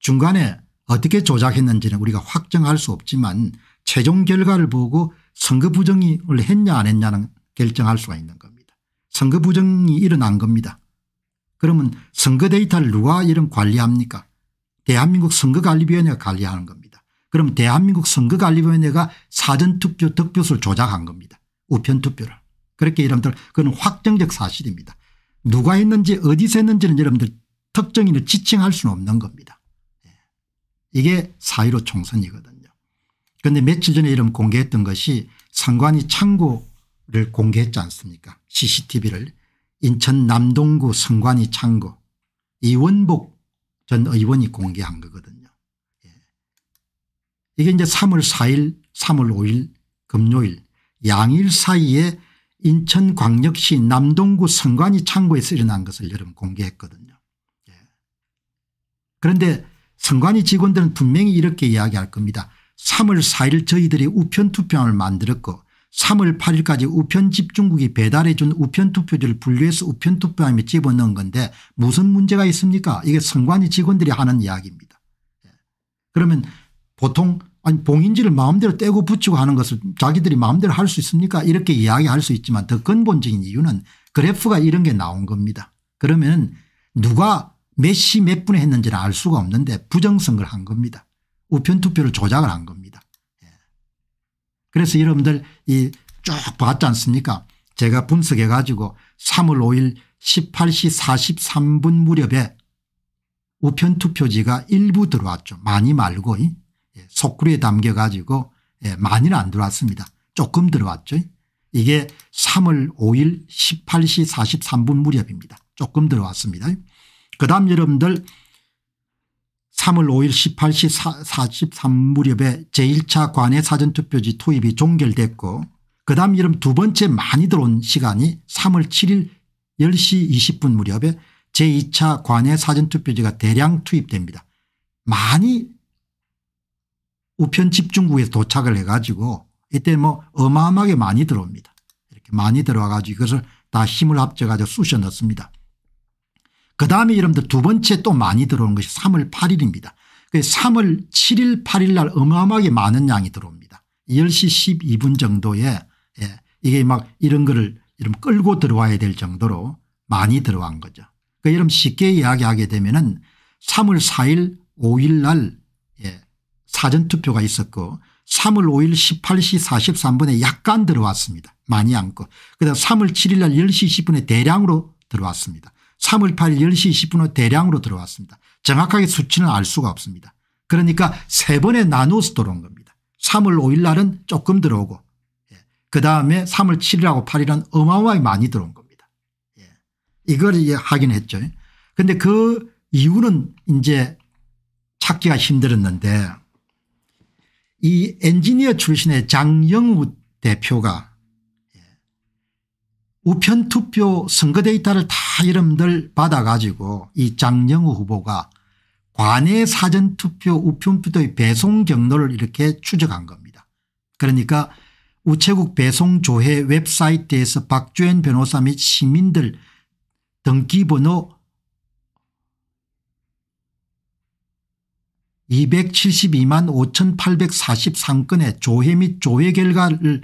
중간에 어떻게 조작했는지는 우리가 확정할 수 없지만 최종 결과를 보고 선거 부정이 원래 했냐 안 했냐는 결정할 수가 있는 겁니다. 선거 부정이 일어난 겁니다. 그러면 선거 데이터를 누가 이런 관리합니까 대한민국 선거관리위원회가 관리하는 겁니다. 그럼 대한민국 선거관리위원회가 사전투표 득표수를 조작한 겁니다. 우편투표를. 그렇게 여러분들 그건 확정적 사실입니다. 누가 했는지 어디서 했는지는 여러분들 특정인을 지칭할 수는 없는 겁니다. 예. 이게 사의로 총선이거든요. 그런데 며칠 전에 이름 공개했던 것이 상관이 창고를 공개했지 않습니까 cctv를 인천 남동구 상관이 창고 이원복 전 의원이 공개한 거거든요. 예. 이게 이제 3월 4일 3월 5일 금요일 양일 사이에 인천광역시 남동구 선관위 창고에서 일어난 것을 여러분 공개했거든요. 예. 그런데 선관위 직원들은 분명히 이렇게 이야기할 겁니다. 3월 4일 저희들이 우편투표함을 만들었고 3월 8일까지 우편집중국이 배달해 준 우편투표지를 분류해서 우편투표함에 집어넣은 건데 무슨 문제가 있습니까 이게 선관위 직원들이 하는 이야기입니다. 예. 그러면 보통 아니 봉인지를 마음대로 떼고 붙이고 하는 것을 자기들이 마음대로 할 수 있습니까 이렇게 이야기할 수 있지만 더 근본적인 이유는 그래프가 이런 게 나온 겁니다. 그러면 누가 몇 시 몇 분에 했는지는 알 수가 없는데 부정선거를 한 겁니다. 우편 투표를 조작을 한 겁니다. 예. 그래서 여러분들 이 쭉 봤지 않습니까 제가 분석해 가지고 3월 5일 18시 43분 무렵에 우편 투표지가 일부 들어왔죠. 많이 말고 예, 속구리에 담겨 가지고 예, 많이는 안 들어왔습니다. 조금 들어왔죠. 이게 3월 5일 18시 43분 무렵입니다. 조금 들어왔습니다. 그 다음 여러분들 3월 5일 18시 43무렵에 제1차 관외 사전투표지 투입이 종결됐고 그 다음 이름 두 번째 많이 들어온 시간이 3월 7일 10시 20분 무렵에 제2차 관외 사전투표지가 대량 투입됩니다. 많이 우편 집중국에 도착을 해가지고 이때 뭐 어마어마하게 많이 들어옵니다. 이렇게 많이 들어와 가지고 이것을 다 힘을 합쳐가지고 쑤셔 넣습니다. 그다음에 여러분들 두 번째 또 많이 들어오는 것이 3월 8일입니다. 3월 그 7일 8일 날 어마어마하게 많은 양이 들어옵니다. 10시 12분 정도에 예, 이게 막 이런 거를 이런 끌고 들어와야 될 정도로 많이 들어간 거죠. 그 여러분 쉽게 이야기하게 되면 은 3월 4일 5일 날 예, 사전투표가 있었고 3월 5일 18시 43분에 약간 들어왔습니다. 많이 않고 그다음 3월 7일 날 10시 10분에 대량으로 들어왔습니다. 3월 8일 10시 20분에 대량으로 들어왔습니다. 정확하게 수치는 알 수가 없습니다. 그러니까 세 번에 나누어서 들어온 겁니다. 3월 5일 날은 조금 들어오고 예. 그다음에 3월 7일하고 8일은 어마어마하게 많이 들어온 겁니다. 예. 이걸 이제 확인했죠. 그런데 그 이유는 이제 찾기가 힘들었는데 이 엔지니어 출신의 장영우 대표가 우편투표 선거 데이터를 다 여러분들 받아가지고 이 장영우 후보가 관내 사전투표 우편투표의 배송 경로를 이렇게 추적한 겁니다. 그러니까 우체국 배송조회 웹사이트에서 박주현 변호사 및 시민들 등기번호 272만 5843건의 조회 및 조회 결과를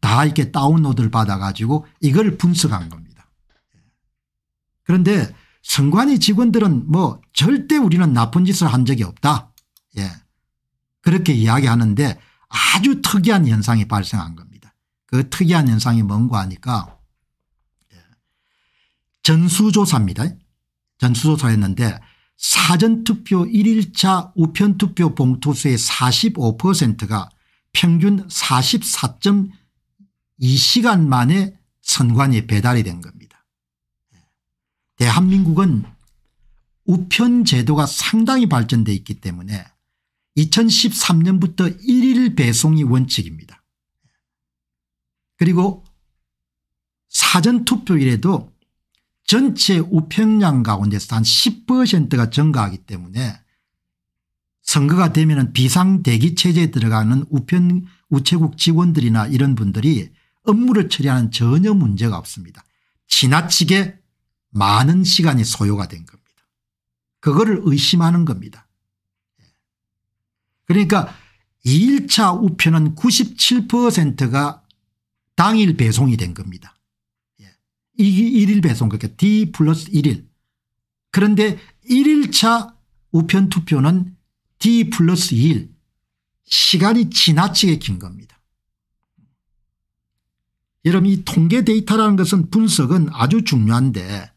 다 이렇게 다운로드를 받아 가지고 이걸 분석한 겁니다. 그런데 선관위 직원들은 뭐 절대 우리는 나쁜 짓을 한 적이 없다. 예. 그렇게 이야기하는데 아주 특이한 현상이 발생한 겁니다. 그 특이한 현상이 뭔가 하니까 예. 전수조사입니다. 전수조사 했는데 사전투표 1일차 우편투표 봉투수의 45%가 평균 44.2시간 만에 선관위에 배달이 된 겁니다. 예. 대한민국은 우편 제도가 상당히 발전되어 있기 때문에 2013년부터 1일 배송이 원칙입니다. 예. 그리고 사전투표일에도 전체 우편량 가운데서 한 10%가 증가하기 때문에 선거가 되면 비상대기체제에 들어가는 우편 우체국 직원들이나 이런 분들이 업무를 처리하는 전혀 문제가 없습니다. 지나치게 많은 시간이 소요가 된 겁니다. 그거를 의심하는 겁니다. 예. 그러니까 2일차 우편은 97%가 당일 배송이 된 겁니다. 예. 이 1일 배송 그렇게 그러니까 D 플러스 1일. 그런데 1일차 우편 투표는 D 플러스 1 시간이 지나치게 긴 겁니다. 여러분 이 통계 데이터라는 것은 분석은 아주 중요한데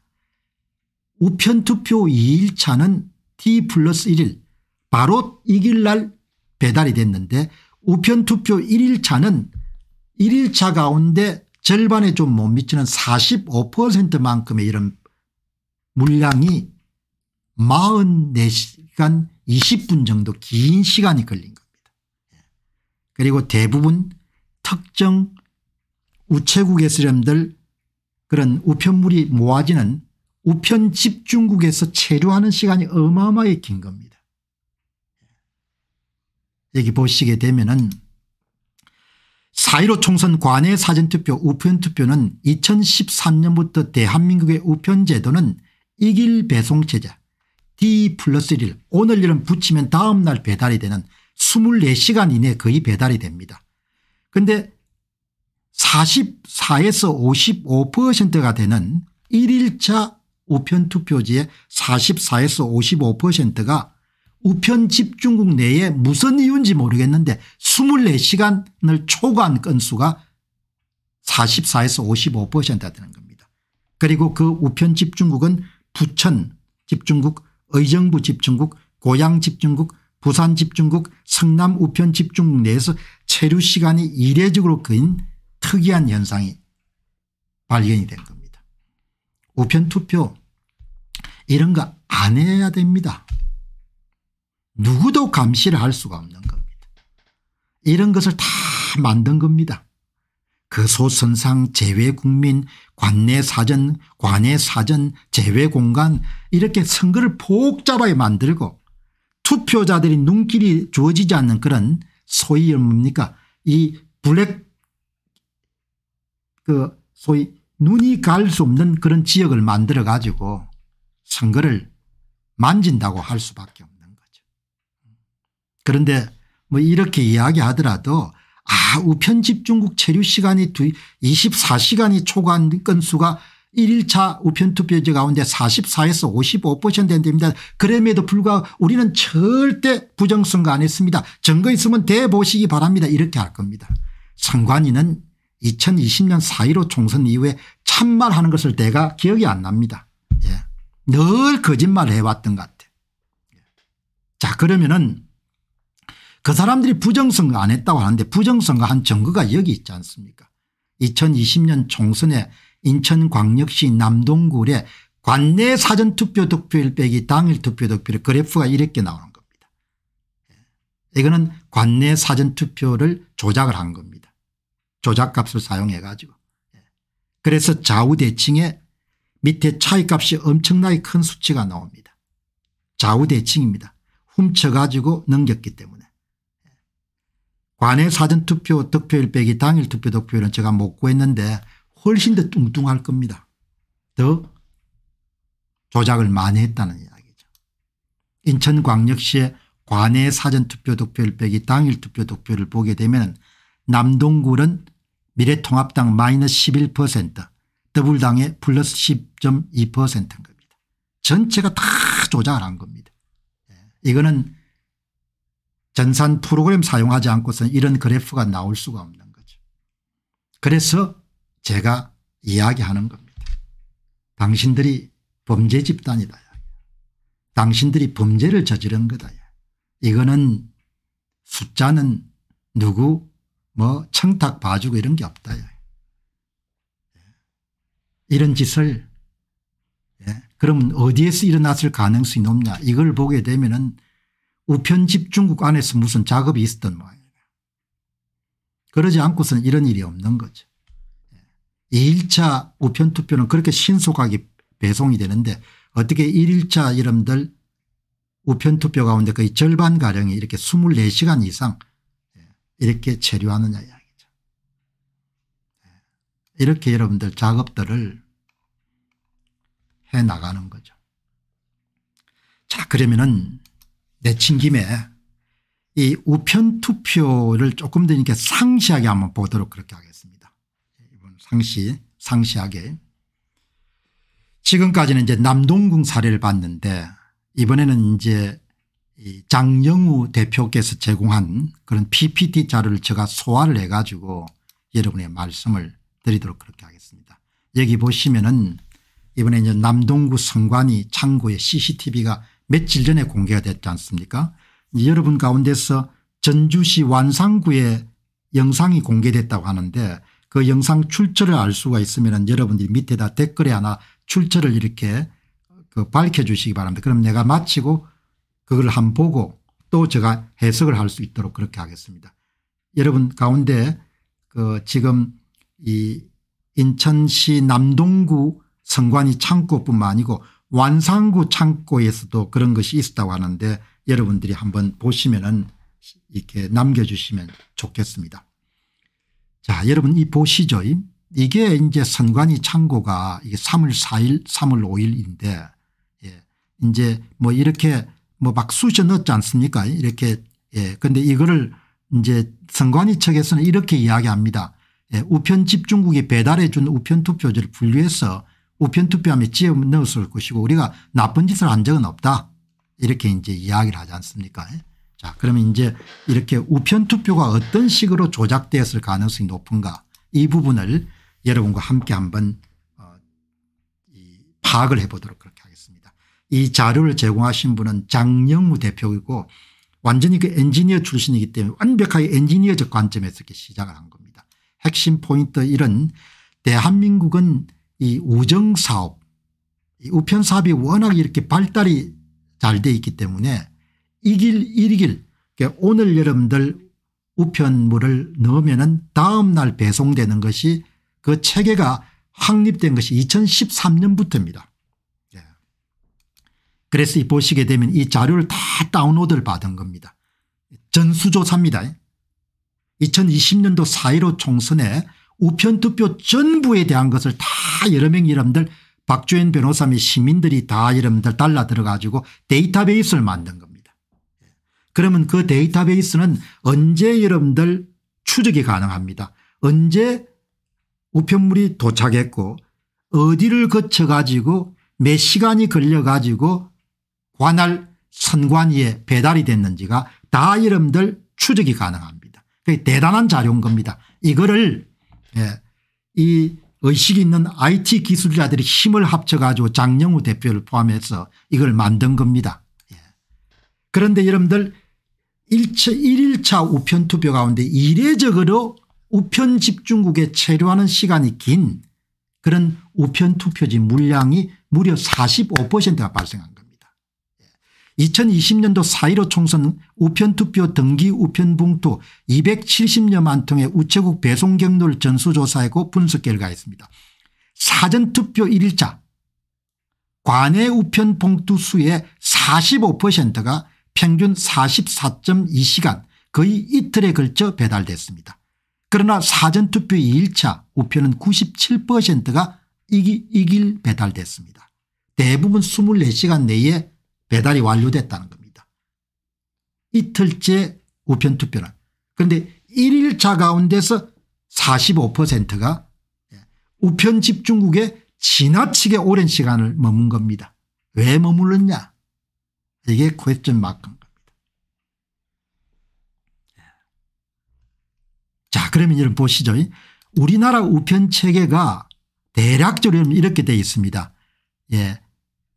우편투표 2일차는 D 플러스 1일 바로 이길 날 배달이 됐는데 우편투표 1일차는 1일차 가운데 절반에 좀 못 미치는 45%만큼의 이런 물량이 44시간 20분 정도 긴 시간이 걸린 겁니다. 예. 그리고 대부분 특정 우체국의 사람들 그런 우편물이 모아지는 우편 집중국에서 체류하는 시간이 어마어마하게 긴 겁니다. 예. 여기 보시게 되면은 4.15 총선 관외 사전투표 우편투표는 2013년부터 대한민국의 우편제도는 이길 배송체제 D 플러스 1일 오늘 일은 붙이면 다음 날 배달이 되는 24시간 이내 거의 배달이 됩니다. 근데 44에서 55%가 되는 1일차 우편 투표지의 44에서 55%가 우편 집중국 내에 무슨 이유인지 모르겠는데 24시간을 초과한 건수가 44에서 55%가 되는 겁니다. 그리고 그 우편 집중국은 부천 집중국 의정부 집중국 고양 집중국 부산 집중국 성남 우편 집중국 내에서 체류 시간이 이례적으로 긴 특이한 현상이 발견이 된 겁니다. 우편 투표 이런 거 안 해야 됩니다. 누구도 감시를 할 수가 없는 겁니다. 이런 것을 다 만든 겁니다. 그 소선상 제외국민 관내사전 관내사전 제외공간 이렇게 선거를 복잡하게 만들고 투표자들이 눈길이 주어지지 않는 그런 소위 뭡니까 이 블랙 그 소위 눈이 갈 수 없는 그런 지역을 만들어 가지고 선거를 만진다고 할 수밖에 없는 거죠. 그런데 뭐 이렇게 이야기하더라도 아 우편집 중국 체류 시간이 24시간이 초과한 건수가 1차 우편투표제 가운데 44에서 5 5된답니다 그럼에도 불구하고 우리는 절대 부정선거 안 했습니다. 증거 있으면 대보시기 바랍니다. 이렇게 할 겁니다. 선관위는 2020년 4.15 총선 이후에 참말하는 것을 내가 기억이 안 납니다. 예. 늘 거짓말 해왔던 것 같아요. 자 그러면은 그 사람들이 부정선거 안 했다고 하는데 부정선거 한 증거가 여기 있지 않습니까 2020년 총선에 인천광역시 남동굴에 관내 사전투표 득표율 빼기 당일 투표 득표율 그래프가 이렇게 나오는 겁니다. 예. 이거는 관내 사전투표를 조작을 한 겁니다. 조작값을 사용해 가지고. 예. 그래서 좌우대칭에 밑에 차이값이 엄청나게 큰 수치가 나옵니다. 좌우대칭입니다. 훔쳐가지고 넘겼기 때문에. 관외 사전투표 득표율 빼기 당일 투표 득표율은 제가 못 구했는데 훨씬 더 뚱뚱할 겁니다. 더 조작을 많이 했다는 이야기죠. 인천광역시의 관내 사전투표 득표율 빼기 당일 투표 득표를 보게 되면 남동굴은 미래통합당 마이너스 11% 더불당의 플러스 10.2%인 겁니다. 전체가 다 조작을 한 겁니다. 예. 이거는 전산 프로그램 사용하지 않고서는 이런 그래프가 나올 수가 없는 거죠. 그래서 제가 이야기하는 겁니다. 당신들이 범죄 집단이다. 당신들이 범죄를 저지른 거다. 이거는 숫자는 누구 뭐 청탁 봐주고 이런 게 없다. 이런 짓을 예? 그러면 어디에서 일어났을 가능성이 높냐 이걸 보게 되면 은 우편집 중국 안에서 무슨 작업이 있었던 모양이에요. 그러지 않고서는 이런 일이 없는 거죠. 2일차 예. 우편투표는 그렇게 신속하게 배송이 되는데 어떻게 1일차 여러들 우편투표 가운데 거의 절반가량이 이렇게 24시간 이상 예, 이렇게 체류하느냐 이야기죠. 예. 이렇게 여러분들 작업들을 해 나가는 거죠. 자 그러면은 내친 김에 이 우편 투표를 조금 더 이렇게 상시하게 한번 보도록 그렇게 하겠습니다. 이번 상시 상시하게 지금까지는 이제 남동궁 사례를 봤는데 이번에는 이제 장영우 대표께서 제공한 그런 ppt 자료를 제가 소화를 해 가지고 여러분의 말씀을 드리도록 그렇게 하겠습니다. 여기 보시면은 이번에 이제 남동구 성관이 창고에 cctv가 며칠 전에 공개가 됐지 않습니까 여러분 가운데서 전주시 완산구의 영상이 공개됐다고 하는데 그 영상 출처를 알 수가 있으면 여러분들이 밑에다 댓글에 하나 출처를 이렇게 그 밝혀주시기 바랍니다. 그럼 내가 마치고 그걸 한 보고 또 제가 해석을 할 수 있도록 그렇게 하겠습니다. 여러분 가운데 그 지금 이 인천시 남동구 성관이 창고뿐만 아니고 완산구 창고에서도 그런 것이 있었다고 하는데 여러분들이 한번 보시면은 이렇게 남겨주시면 좋겠습니다. 자, 여러분 이 보시죠. 이게 이제 선관위 창고가 이게 3월 4일, 3월 5일인데 예. 이제 뭐 이렇게 뭐막 쑤셔 넣지 않습니까? 이렇게 예. 근데 이거를 이제 선관위 측에서는 이렇게 이야기합니다. 예. 우편 집중국이 배달해 준 우편 투표지를 분류해서 우편투표함에 지어 넣었을 것이고 우리가 나쁜 짓을 한 적은 없다. 이렇게 이제 이야기를 하지 않습니까 예? 자 그러면 이제 이렇게 우편투표가 어떤 식으로 조작되었을 가능성이 높은가 이 부분을 여러분과 함께 한번 어, 파악을 해보도록 그렇게 하겠습니다. 이 자료를 제공하신 분은 장영우 대표이고 완전히 그 엔지니어 출신이기 때문에 완벽하게 엔지니어적 관점에서 이렇게 시작을 한 겁니다. 핵심 포인트 1은 대한민국은 이 우정사업 우편사업이 워낙 이렇게 발달이 잘돼 있기 때문에 이길 일이길 그러니까 오늘 여러분들 우편물을 넣으면 은 다음 날 배송되는 것이 그 체계가 확립된 것이 2013년부터입니다. 예. 그래서 보시게 되면 이 자료를 다 다운로드를 받은 겁니다. 전수조사입니다. 2020년도 4.15 총선에 우편 투표 전부에 대한 것을 다 여러 명 여러분들 박주현 변호사 및 시민들이 다 여러분들 달라들어 가지고 데이터베이스를 만든 겁니다. 예. 그러면 그 데이터베이스는 언제 여러분들 추적이 가능합니다. 언제 우편물이 도착했고 어디를 거쳐 가지고 몇 시간이 걸려 가지고 관할 선관위에 배달이 됐는지가 다 여러분들 추적이 가능합니다. 대단한 자료인 겁니다. 이거를 예. 이 의식이 있는 IT 기술자들이 힘을 합쳐 가지고 장영우 대표를 포함해서 이걸 만든 겁니다. 예. 그런데 여러분들 1차, 1일차 우편 투표 가운데 이례적으로 우편 집중국에 체류하는 시간이 긴 그런 우편 투표지 물량이 무려 45%가 발생합니다 2020년도 4.15 총선 우편투표 등기 우편봉투 270여만 통의 우체국 배송 경로를 전수조사하고 분석 결과했습니다. 사전투표 1일차 관외 우편봉투 수의 45%가 평균 44.2시간 거의 이틀에 걸쳐 배달됐습니다. 그러나 사전투표 2일차 우편은 97%가 이길 배달됐습니다. 대부분 24시간 내에 배달이 완료됐다는 겁니다. 이틀째 우편투표라. 그런데 1일차 가운데서 45%가 예, 우편 집중국에 지나치게 오랜 시간을 머문 겁니다. 왜 머물렀냐? 이게 퀘스천 마크입니다. 예. 자 그러면 여러분 보시죠. 우리나라 우편 체계가 대략적으로 이렇게 되어 있습니다. 예,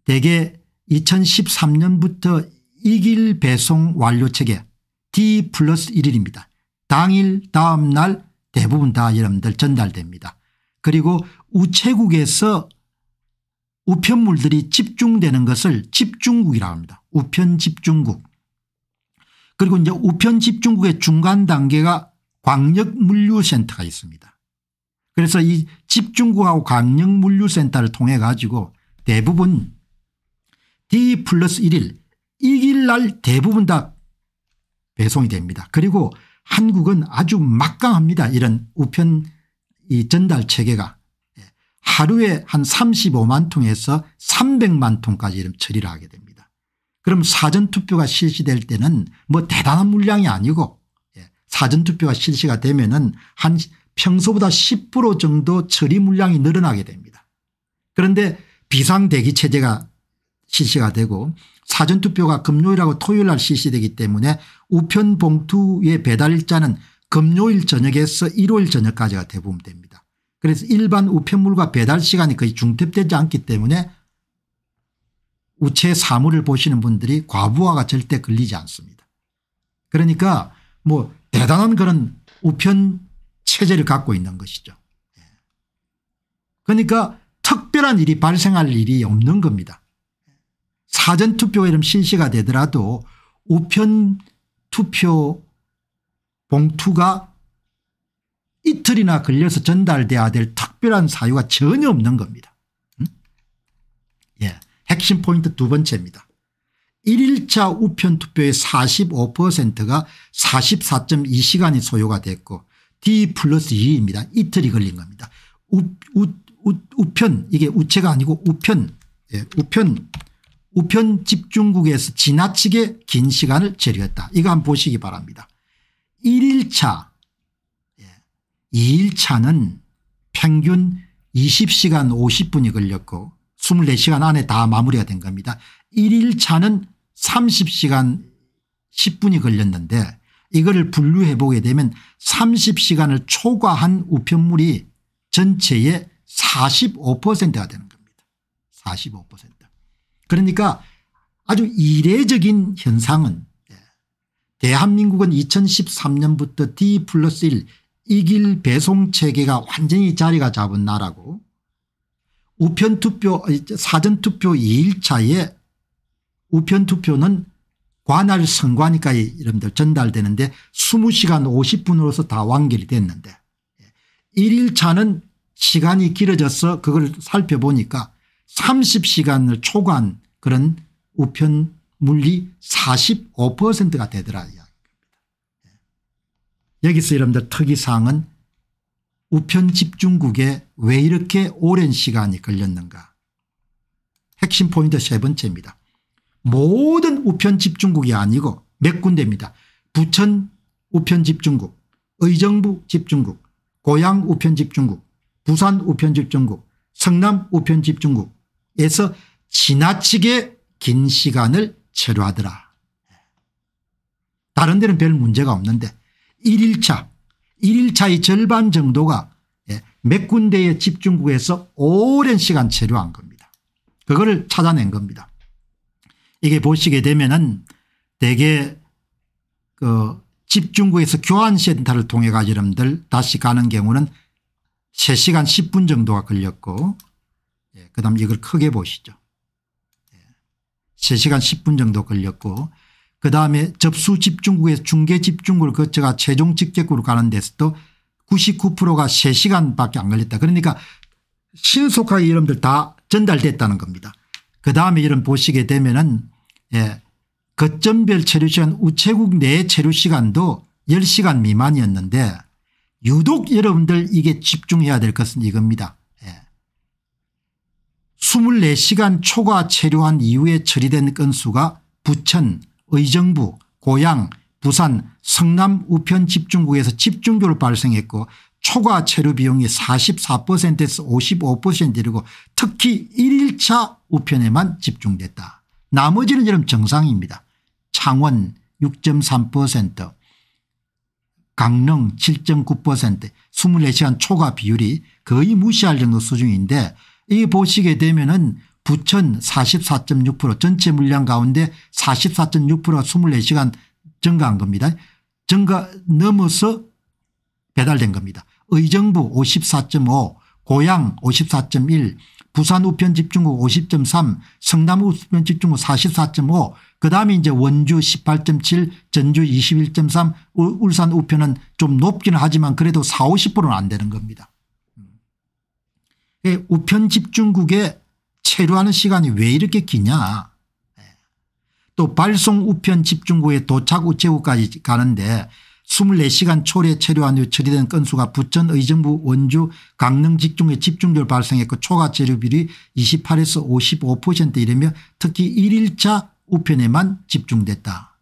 대개 2013년부터 이길 배송 완료 체계 D 플러스 1일입니다. 당일 다음 날 대부분 다 여러분들 전달됩니다. 그리고 우체국에서 우편물들이 집중되는 것을 집중국이라고 합니다. 우편집중국. 그리고 이제 우편집중국의 중간 단계가 광역물류센터가 있습니다. 그래서 이 집중국하고 광역물류센터를 통해 가지고 대부분 D 플러스 1일 이길 날 대부분 다 배송이 됩니다. 그리고 한국은 아주 막강합니다. 이런 우편 이 전달 체계가 예. 하루에 한 35만 통에서 300만 통까지 이런 처리를 하게 됩니다. 그럼 사전투표가 실시될 때는 뭐 대단한 물량이 아니고 예. 사전투표가 실시가 되면은 한 평소보다 10% 정도 처리 물량이 늘어나게 됩니다. 그런데 비상대기 체제가 실시가 되고 사전투표가 금요일하고 토요일 날 실시되기 때문에 우편 봉투의 배달일자는 금요일 저녁에서 일요일 저녁까지가 대부분 됩니다. 그래서 일반 우편물과 배달 시간이 거의 중첩되지 않기 때문에 우체 사물을 보시는 분들이 과부하가 절대 걸리지 않습니다. 그러니까 뭐 대단한 그런 우편 체제를 갖고 있는 것이죠. 예. 그러니까 특별한 일이 발생할 일이 없는 겁니다. 사전투표가 이름 실시가 되더라도 우편투표 봉투가 이틀이나 걸려서 전달돼야 될 특별한 사유가 전혀 없는 겁니다. 음? 예, 핵심 포인트 두 번째입니다. 1일차 우편투표의 45%가 44.2시간이 소요가 됐고 D 플러스 2입니다. 이틀이 걸린 겁니다. 우, 우, 우, 우편 이게 우체가 아니고 우편 예, 우편 우편 집중국에서 지나치게 긴 시간을 체류했다. 이거 한번 보시기 바랍니다. 1일차 2일차는 예. 평균 20시간 50분이 걸렸고 24시간 안에 다 마무리가 된 겁니다. 1일차는 30시간 10분이 걸렸는데 이거를 분류해 보게 되면 30시간을 초과한 우편물이 전체의 45%가 되는 겁니다. 45%. 그러니까 아주 이례적인 현상은 예. 대한민국은 2013년부터 D 플러스 1 이길 배송 체계가 완전히 자리가 잡은 나라고 우편투표 사전투표 2일차에 우편투표는 관할 선관위까 여러분들 전달되는데 20시간 50분으로서 다 완결이 됐는데 1일차는 시간이 길어져서 그걸 살펴보니까 30시간을 초과한 그런 우편 물리 45%가 되더라 이야기입니다. 예. 여기서 여러분들 특이사항은 우편 집중국에 왜 이렇게 오랜 시간이 걸렸는가 핵심 포인트 세 번째입니다. 모든 우편 집중국이 아니고 몇 군데입니다. 부천 우편 집중국 의정부 집중국 고양 우편 집중국 부산 우편 집중국 성남 우편 집중국에서 지나치게 긴 시간을 체류하더라. 다른 데는 별 문제가 없는데 1일차 1일차의 절반 정도가 예, 몇 군데의 집중국에서 오랜 시간 체류한 겁니다. 그거를 찾아낸 겁니다. 이게 보시게 되면은 대개 그집중국에서 교환센터를 통해 가지 여러분들 다시 가는 경우는 3시간 10분 정도가 걸렸고 예, 그 다음 이걸 크게 보시죠. 3시간 10분 정도 걸렸고 그다음에 접수 집중국에서 중계 집중국을 거쳐가 그 최종 직계국으로 가는 데서도 99%가 3시간밖에 안 걸렸다. 그러니까 신속하게 여러분들 다 전달됐다는 겁니다. 그다음에 여러분 보시게 되면은 예, 거점별 체류 시간 우체국 내 체류 시간도 10시간 미만이었는데 유독 여러분들 이게 집중해야 될 것은 이겁니다. 24시간 초과 체류한 이후에 처리된 건수가 부천, 의정부, 고양, 부산, 성남 우편 집중국에서 집중적으로 발생했고 초과 체류 비용이 44%에서 55%이고 특히 1일차 우편에만 집중됐다. 나머지는 여름 정상입니다. 창원 6.3% 강릉 7.9% 24시간 초과 비율이 거의 무시할 정도 수준인데 이 보시게 되면은 부천 44.6% 전체 물량 가운데 44.6%가 24시간 증가한 겁니다. 증가 넘어서 배달된 겁니다. 의정부 54.5 고양 54.1 부산 우편 집중국50.3 성남 우편 집중국44.5 그다음에 이제 원주 18.7 전주 21.3 울산 우편은 좀 높기는 하지만 그래도 4, 50%는 안 되는 겁니다. 우편 집중국에 체류하는 시간이 왜 이렇게 기냐 예. 또 발송 우편 집중국에 도착 우체국까지 가는데 24시간 초래 체류한 후 처리된 건수가 부천 의정부 원주 강릉 직종에 집중적으로 발생했고 초과 체류비율이 28에서 55% 이르며 특히 1일차 우편에만 집중됐다.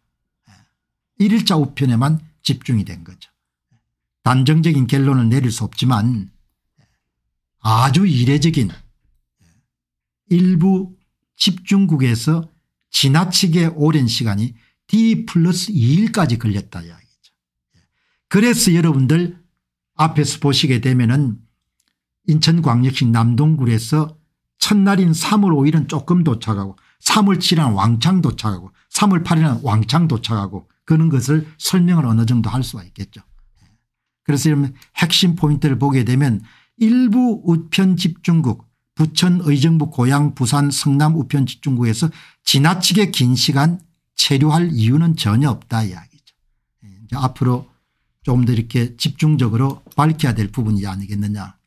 1일차 예. 우편에만 집중이 된 거죠. 예. 단정적인 결론을 내릴 수 없지만 아주 이례적인 일부 집중국에서 지나치게 오랜 시간이 D 플러스 2일까지 걸렸다 이야기죠. 그래서 여러분들 앞에서 보시게 되면 은 인천광역시 남동굴에서 첫날인 3월 5일은 조금 도착하고 3월 7일은 왕창 도착하고 3월 8일은 왕창 도착하고 그런 것을 설명을 어느 정도 할 수가 있겠죠. 그래서 여러분 핵심 포인트를 보게 되면 일부 우편 집중국 부천 의정부 고양 부산 성남 우편 집중국에서 지나치게 긴 시간 체류할 이유는 전혀 없다 이야기죠. 예, 이제 앞으로 조금 더 이렇게 집중적으로 밝혀야 될 부분이 아니겠느냐.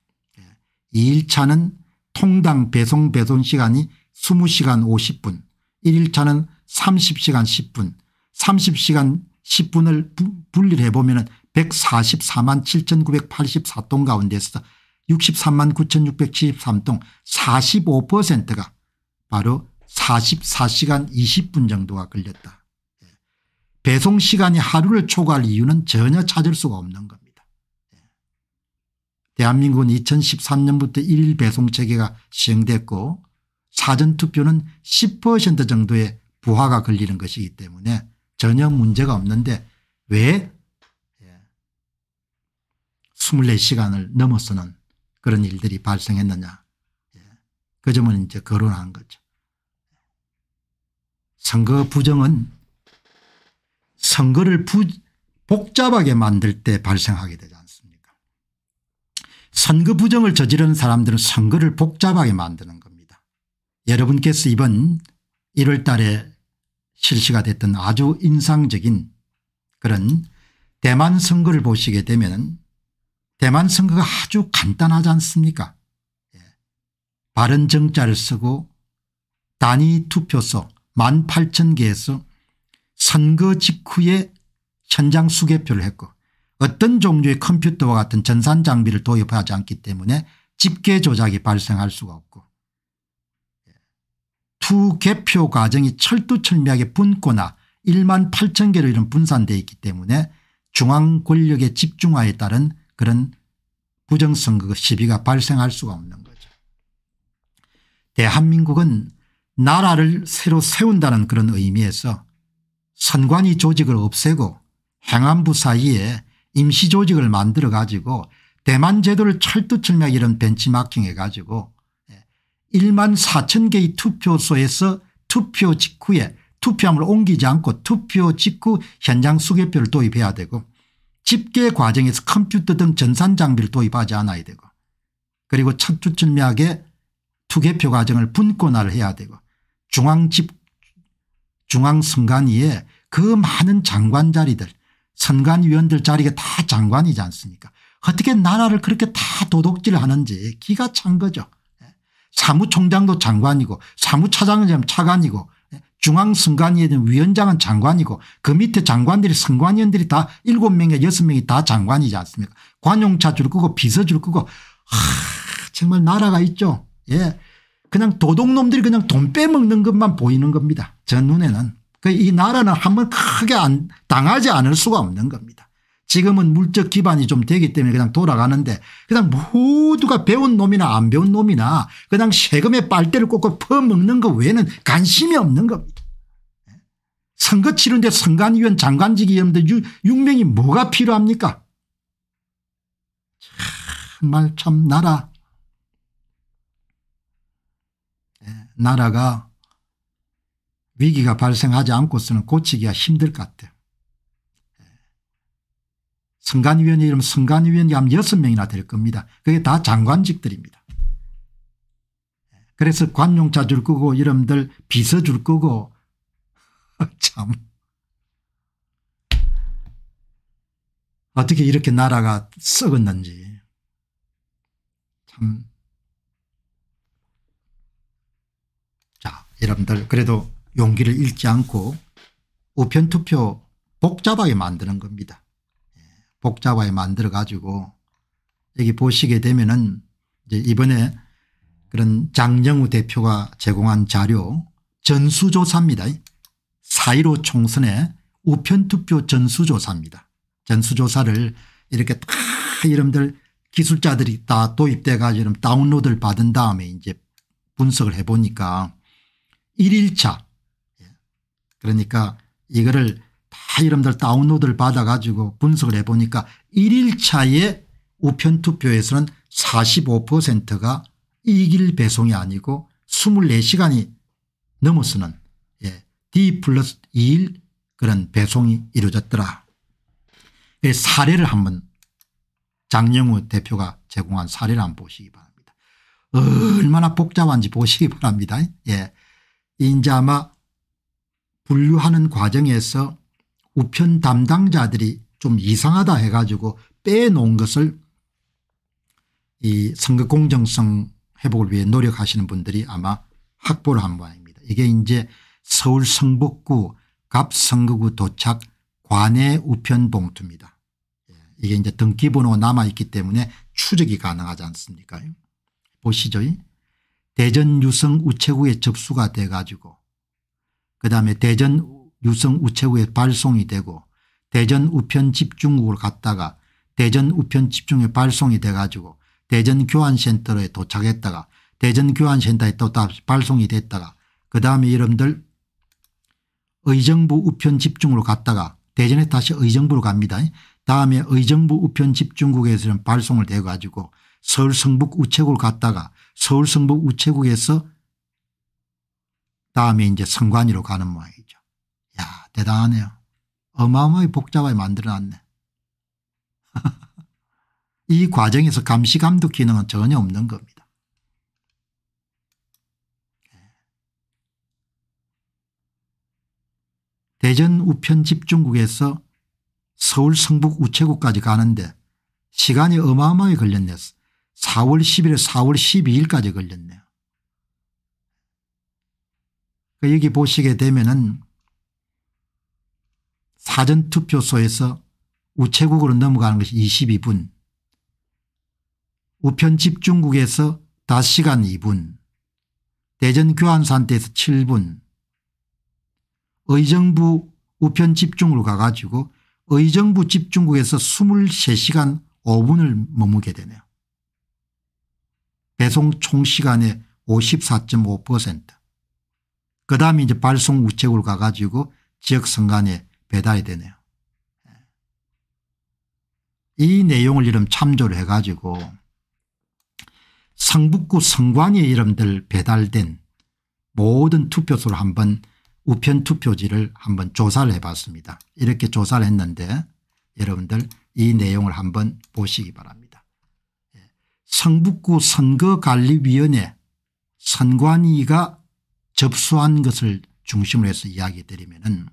2일차는 예, 통당 배송 배송 시간이 20시간 50분 1일차는 30시간 10분 30시간 10분을 분리 해보면 144만 7984톤 가운데서 63만 9 6 7 3통 45%가 바로 44시간 20분 정도가 걸렸다. 예. 배송 시간이 하루를 초과할 이유는 전혀 찾을 수가 없는 겁니다. 예. 대한민국은 2013년부터 1일 배송 체계가 시행됐고 사전투표는 10% 정도의 부하가 걸리는 것이기 때문에 전혀 문제가 없는데 왜 24시간을 예. 넘어서는 그런 일들이 발생했느냐. 예. 그 점은 이제 거론한 거죠. 선거 부정은 선거를 부, 복잡하게 만들 때 발생하게 되지 않습니까 선거 부정을 저지르 사람들은 선거를 복잡하게 만드는 겁니다. 여러분께서 이번 1월 달에 실시가 됐던 아주 인상적인 그런 대만 선거를 보시게 되면 대만 선거가 아주 간단하지 않습니까 예. 바른 정자를 쓰고 단위 투표소 18,000개에서 선거 직후에 현장 수개표를 했고 어떤 종류의 컴퓨터와 같은 전산 장비를 도입하지 않기 때문에 집계 조작이 발생할 수가 없고 투 예. 개표 과정이 철두철미하게 분거나 1만 8천 개로 이런 분산되어 있기 때문에 중앙 권력의 집중화에 따른 그런 부정선거 시비가 발생할 수가 없는 거죠. 대한민국은 나라를 새로 세운다는 그런 의미에서 선관위 조직을 없애고 행안부 사이에 임시조직을 만들어 가지고 대만 제도를 철두철미하게 이런 벤치마킹 해 가지고 1만 예, 4천 개의 투표소에서 투표 직후에 투표함을 옮기지 않고 투표 직후 현장 수개표를 도입해야 되고 집계 과정에서 컴퓨터 등 전산 장비를 도입하지 않아야 되고 그리고 천주천미하게 투개표 과정을 분권화를 해야 되고 중앙집 중앙선관위에 그 많은 장관 자리들 선관위원들 자리가 다 장관이지 않습니까 어떻게 나라를 그렇게 다 도둑질하는지 기가 찬 거죠. 예. 사무총장도 장관이고 사무차장은 차관이고 중앙선관위원 에 위원장은 장관이고 그 밑에 장관들이 선관위원들이 다 7명에 6명이 다 장관이지 않습니까 관용차 줄 끄고 비서 줄 끄고 하 정말 나라가 있죠. 예. 그냥 도둑놈들이 그냥 돈 빼먹는 것만 보이는 겁니다. 제 눈에는. 그 이 나라는 한번 크게 안 당하지 않을 수가 없는 겁니다. 지금은 물적 기반이 좀 되기 때문에 그냥 돌아가는데 그냥 모두가 배운 놈이나 안 배운 놈이나 그냥 세금에 빨대를 꽂고 퍼먹는 것 외에는 관심이 없는 겁니다. 선거 치른데 선관위원 장관직 이었는데 6명이 뭐가 필요합니까 정말 참 나라 예, 나라가 위기가 발생하지 않고서는 고치기가 힘들 것 같아요. 선관위원회 예. 이름 선관위원이 한 6명이나 될 겁니다. 그게 다 장관직들입니다. 예. 그래서 관용차 줄 거고 이름들 비서 줄 거고 참. 어떻게 이렇게 나라가 썩었는지. 참. 자, 여러분들, 그래도 용기를 잃지 않고 우편 투표 복잡하게 만드는 겁니다. 예, 복잡하게 만들어 가지고 여기 보시게 되면은 이제 이번에 그런 장정우 대표가 제공한 자료 전수조사입니다. 4.15 총선의 우편투표 전수조사입니다. 전수조사를 이렇게 다 이름들 기술자들이 다 도입돼가 지 이름 다운로드를 받은 다음에 이제 분석을 해보니까 1일차 예. 그러니까 이거를 다 이름들 다운로드를 받아가지고 분석을 해보니까 1일차에 우편투표에서는 45%가 이길 배송이 아니고 24시간이 넘어서는 D 플러스 2일 그런 배송이 이루어졌더라. 그 사례를 한번 장영우 대표가 제공한 사례를 한번 보시기 바랍니다. 얼마나 복잡한지 보시기 바랍니다. 예. 이제 아마 분류하는 과정에서 우편 담당자들이 좀 이상하다 해가지고 빼놓은 것을 이 선거 공정성 회복을 위해 노력하시는 분들이 아마 확보를 한 모양입니다. 이게 이제 서울 성북구 갑선거구 도착 관내 우편 봉투입니다. 예, 이게 이제 등기번호가 남아있기 때문에 추적이 가능하지 않습니까 보시죠. 대전 유성 우체국에 접수가 돼 가지고 그다음에 대전 유성 우체국에 발송이 되고 대전 우편 집중국을 갔다가 대전 우편 집중에 발송이 돼 가지고 대전 교환센터에 도착했다가 대전 교환센터에 또 발송이 됐다가 그다음에 여러분들 의정부 우편 집중으로 갔다가 대전에 다시 의정부로 갑니다. 다음에 의정부 우편 집중국에서는 발송을 돼 가지고 서울 성북 우체국을 갔다가 서울 성북 우체국에서 다음에 이제 성관이로 가는 모양이죠. 야 대단하네요. 어마어마하게 복잡하게 만들어놨네. 이 과정에서 감시감독 기능은 전혀 없는 겁니다. 대전 우편 집중국에서 서울 성북 우체국까지 가는데 시간이 어마어마하게 걸렸네. 4월 10일에 4월 12일까지 걸렸네요. 그 여기 보시게 되면은 사전투표소에서 우체국으로 넘어가는 것이 22분 우편 집중국에서 5시간 2분 대전 교환산대에서 7분 의정부 우편 집중으로 가가지고 의정부 집중국에서 23시간 5분을 머무게 되네요. 배송 총시간의 54.5%. 그 다음에 이제 발송 우체국으로 가가지고 지역 선관에 배달이 되네요. 이 내용을 이름 참조를 해가지고 성북구 선관위 이름들 배달된 모든 투표소를 한번 우편 투표지를 한번 조사를 해봤습니다. 이렇게 조사를 했는데 여러분들 이 내용을 한번 보시기 바랍니다. 예. 성북구 선거관리위원회 선관위가 접수한 것을 중심으로 해서 이야기 드리면 은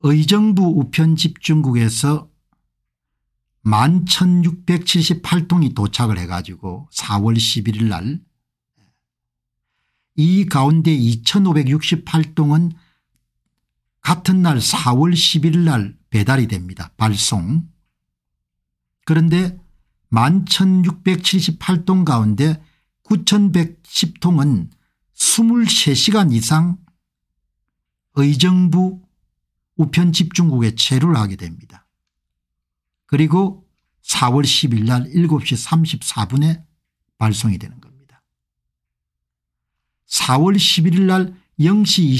의정부 우편집중국에서 11,678통이 도착을 해가지고 4월 11일 날이 가운데 2568통은 같은 날 4월 10일 날 배달이 됩니다. 발송. 그런데 11,678통 가운데 9,110통은 23시간 이상 의정부 우편집중국에 체류를 하게 됩니다. 그리고 4월 10일 날 7시 34분에 발송이 되는 거예요. 4월 11일 날 0시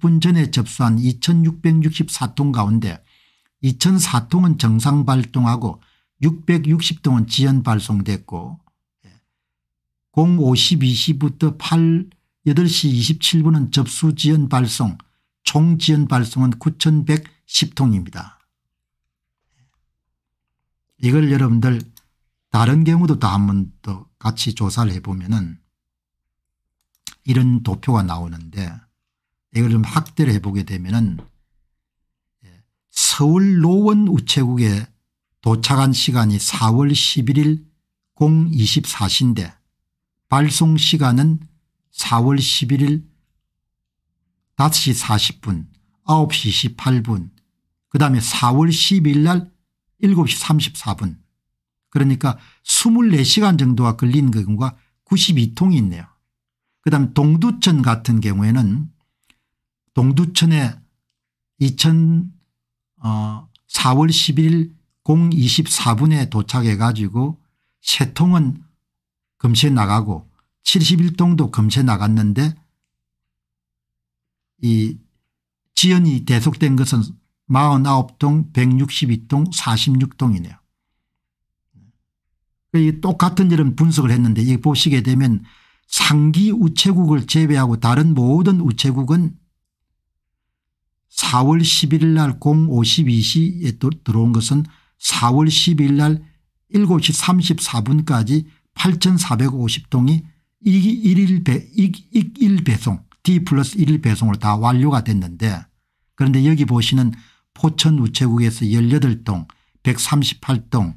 26분 전에 접수한 2664통 가운데 2004통은 정상 발동하고 660통은 지연 발송됐고 05시 20부터 8, 8시 27분은 접수 지연 발송 총 지연 발송은 9110통입니다. 이걸 여러분들 다른 경우도 다 한번 더 같이 조사를 해보면 은 이런 도표가 나오는데 이걸 좀 확대를 해보게 되면은 예, 서울 노원 우체국에 도착한 시간이 4월 11일 024시인데 발송 시간은 4월 11일 5시 40분 9시 18분 그 다음에 4월 12일 날 7시 34분 그러니까 24시간 정도가 걸린 경우가 92통이 있네요. 그다음 에 동두천 같은 경우에는 동두천에 2000 어, 4월 11일 024분에 도착해 가지고 세 통은 금세 나가고 7 1동도 금세 나갔는데 이 지연이 대속된 것은 4 9동1 6 2동4 6동이네요 똑같은 이런 분석을 했는데 이 보시게 되면 상기 우체국을 제외하고 다른 모든 우체국은 4월 11일 날 052시에 들어온 것은 4월 12일 날 7시 34분까지 8450통이 1일 배, 일 배송 D 플러스 1일 배송을다 완료가 됐는데 그런데 여기 보시는 포천 우체국에서 18동 138동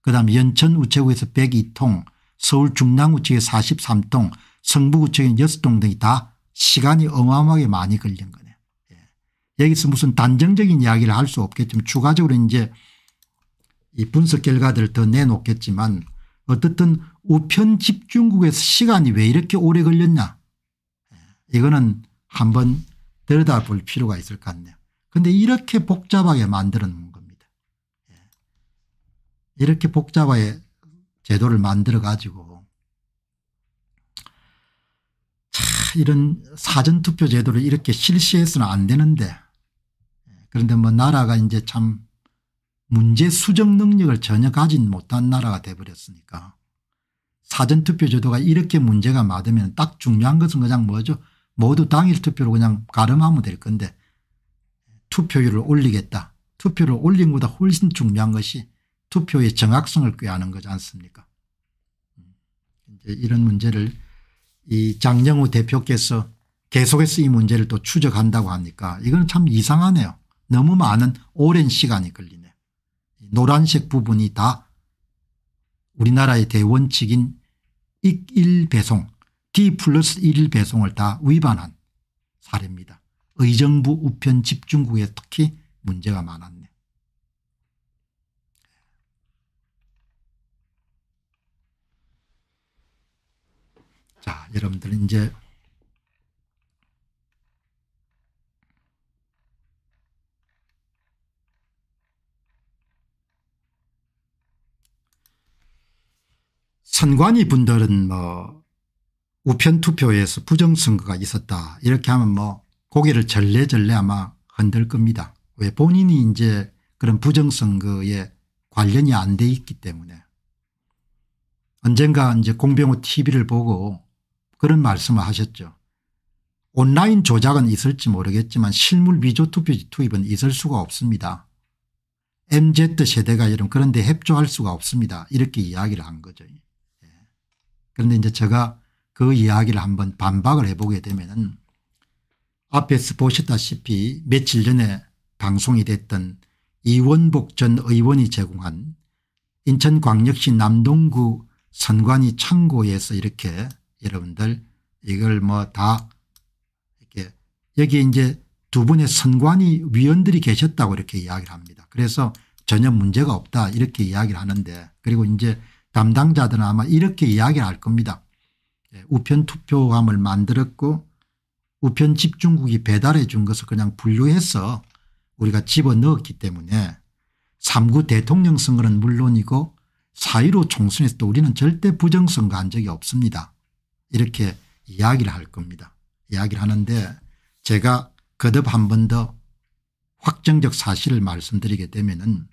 그다음 연천 우체국에서 102통 서울 중랑구측에 43동 성북구측에 6동 등이 다 시간이 어마어마하게 많이 걸린 거네요. 예. 여기서 무슨 단정적인 이야기를 할 수 없겠지만 추가적으로 이제 이 분석 결과들을 더 내놓겠지만 어떻든 우편 집중국에서 시간이 왜 이렇게 오래 걸렸냐 예. 이거는 한번 들여다볼 필요가 있을 것 같네요. 그런데 이렇게 복잡하게 만드는 겁니다. 예. 이렇게 복잡하게 제도를 만들어 가지고 차 이런 사전투표 제도를 이렇게 실시해서는 안 되는데 그런데 뭐 나라가 이제 참 문제 수정 능력을 전혀 가진 못한 나라가 돼버렸으니까 사전투표 제도가 이렇게 문제가 많으면 딱 중요한 것은 그냥 뭐죠 모두 당일 투표로 그냥 가름하면 될 건데 투표율을 올리겠다. 투표를 올린 것보다 훨씬 중요한 것이 투표의 정확성을 꾀하는 거지 않습니까 이제 이런 문제를 이 장영우 대표께서 계속해서 이 문제를 또 추적한다고 하니까 이건 참 이상하네요. 너무 많은 오랜 시간이 걸리네. 노란색 부분이 다 우리나라의 대원칙인 익일 배송 D 플러 배송을 다 위반한 사례입니다. 의정부 우편 집중구에 특히 문제가 많았 자, 여러분들 이제 선관위 분들은 뭐 우편 투표에서 부정선거가 있었다 이렇게 하면 뭐 고개를 절레절레 아마 흔들 겁니다. 왜 본인이 이제 그런 부정선거에 관련이 안 돼 있기 때문에 언젠가 이제 공병호 tv를 보고 그런 말씀을 하셨죠. 온라인 조작은 있을지 모르겠지만 실물 위조 투입은 표투 있을 수가 없습니다. MZ세대가 여러분 그런데 협조할 수가 없습니다. 이렇게 이야기를 한 거죠. 예. 그런데 이제 제가 그 이야기를 한번 반박을 해보게 되면은 앞에서 보셨다시피 며칠 전에 방송이 됐던 이원복 전 의원이 제공한 인천광역시 남동구 선관위 창고에서 이렇게 여러분들 이걸 뭐 다 이렇게 여기 이제 두 분의 선관위 위원들이 계셨다고 이렇게 이야기를 합니다. 그래서 전혀 문제가 없다 이렇게 이야기를 하는데 그리고 이제 담당자들은 아마 이렇게 이야기를 할 겁니다. 예, 우편 투표함을 만들었고 우편 집중국이 배달해 준 것을 그냥 분류해서 우리가 집어넣었기 때문에 3구 대통령 선거는 물론이고 4.15 총선에서도 우리는 절대 부정선거 한 적이 없습니다. 이렇게 이야기를 할 겁니다. 이야기를 하는데 제가 거듭 한 번 더 확정적 사실을 말씀드리게 되면은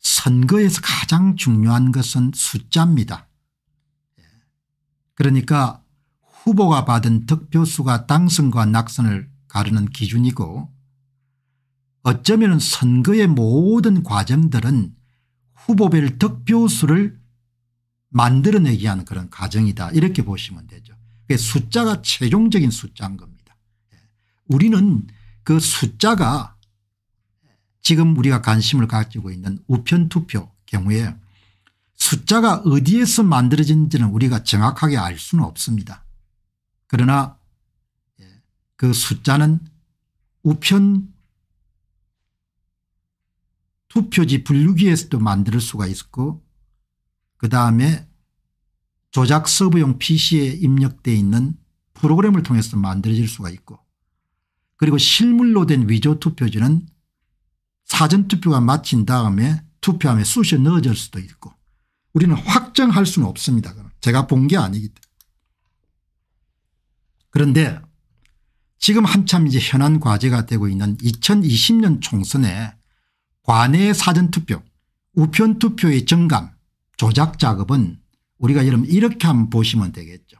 선거에서 가장 중요한 것은 숫자입니다. 예. 그러니까 후보가 받은 득표수가 당선과 낙선을 가르는 기준이고 어쩌면 선거의 모든 과정들은 후보별 득표수를 만들어내기 하는 그런 과정이다 이렇게 보시면 되죠. 숫자가 최종적인 숫자인 겁니다. 예. 우리는 그 숫자가 지금 우리가 관심을 가지고 있는 우편투표 경우에 숫자가 어디에서 만들어진지는 우리가 정확하게 알 수는 없습니다. 그러나 예, 그 숫자는 우편 투표지 분류기에서도 만들 수가 있고 그다음에 조작 서버용 pc에 입력되어 있는 프로그램을 통해서 만들어질 수가 있고 그리고 실물로 된 위조 투표지는 사전투표가 마친 다음에 투표함에 쑤셔 넣어질 수도 있고 우리는 확정할 수는 없습니다. 제가 본 게 아니기 때문에. 그런데 지금 한참 이제 현안 과제가 되고 있는 2020년 총선에 관내 사전투표 우편투표의 증감 조작 작업은 우리가 여러분 이렇게 한번 보시면 되겠죠.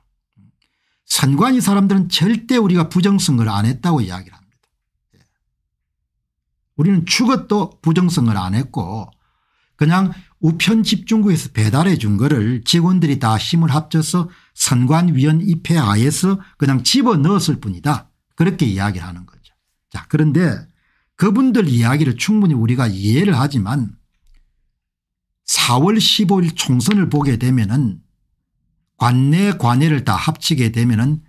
선관위 사람들은 절대 우리가 부정선거를 안 했다고 이야기를 합니다. 예. 우리는 죽어도 부정선거를 안 했고 그냥 우편 집중구에서 배달해 준 거를 직원들이 다 힘을 합쳐서 선관위원 입회 하에서 그냥 집어넣었을 뿐이다. 그렇게 이야기를 하는 거죠. 자 그런데 그분들 이야기를 충분히 우리가 이해를 하지만 4월 15일 총선을 보게 되면은 관내 관외를 다 합치게 되면은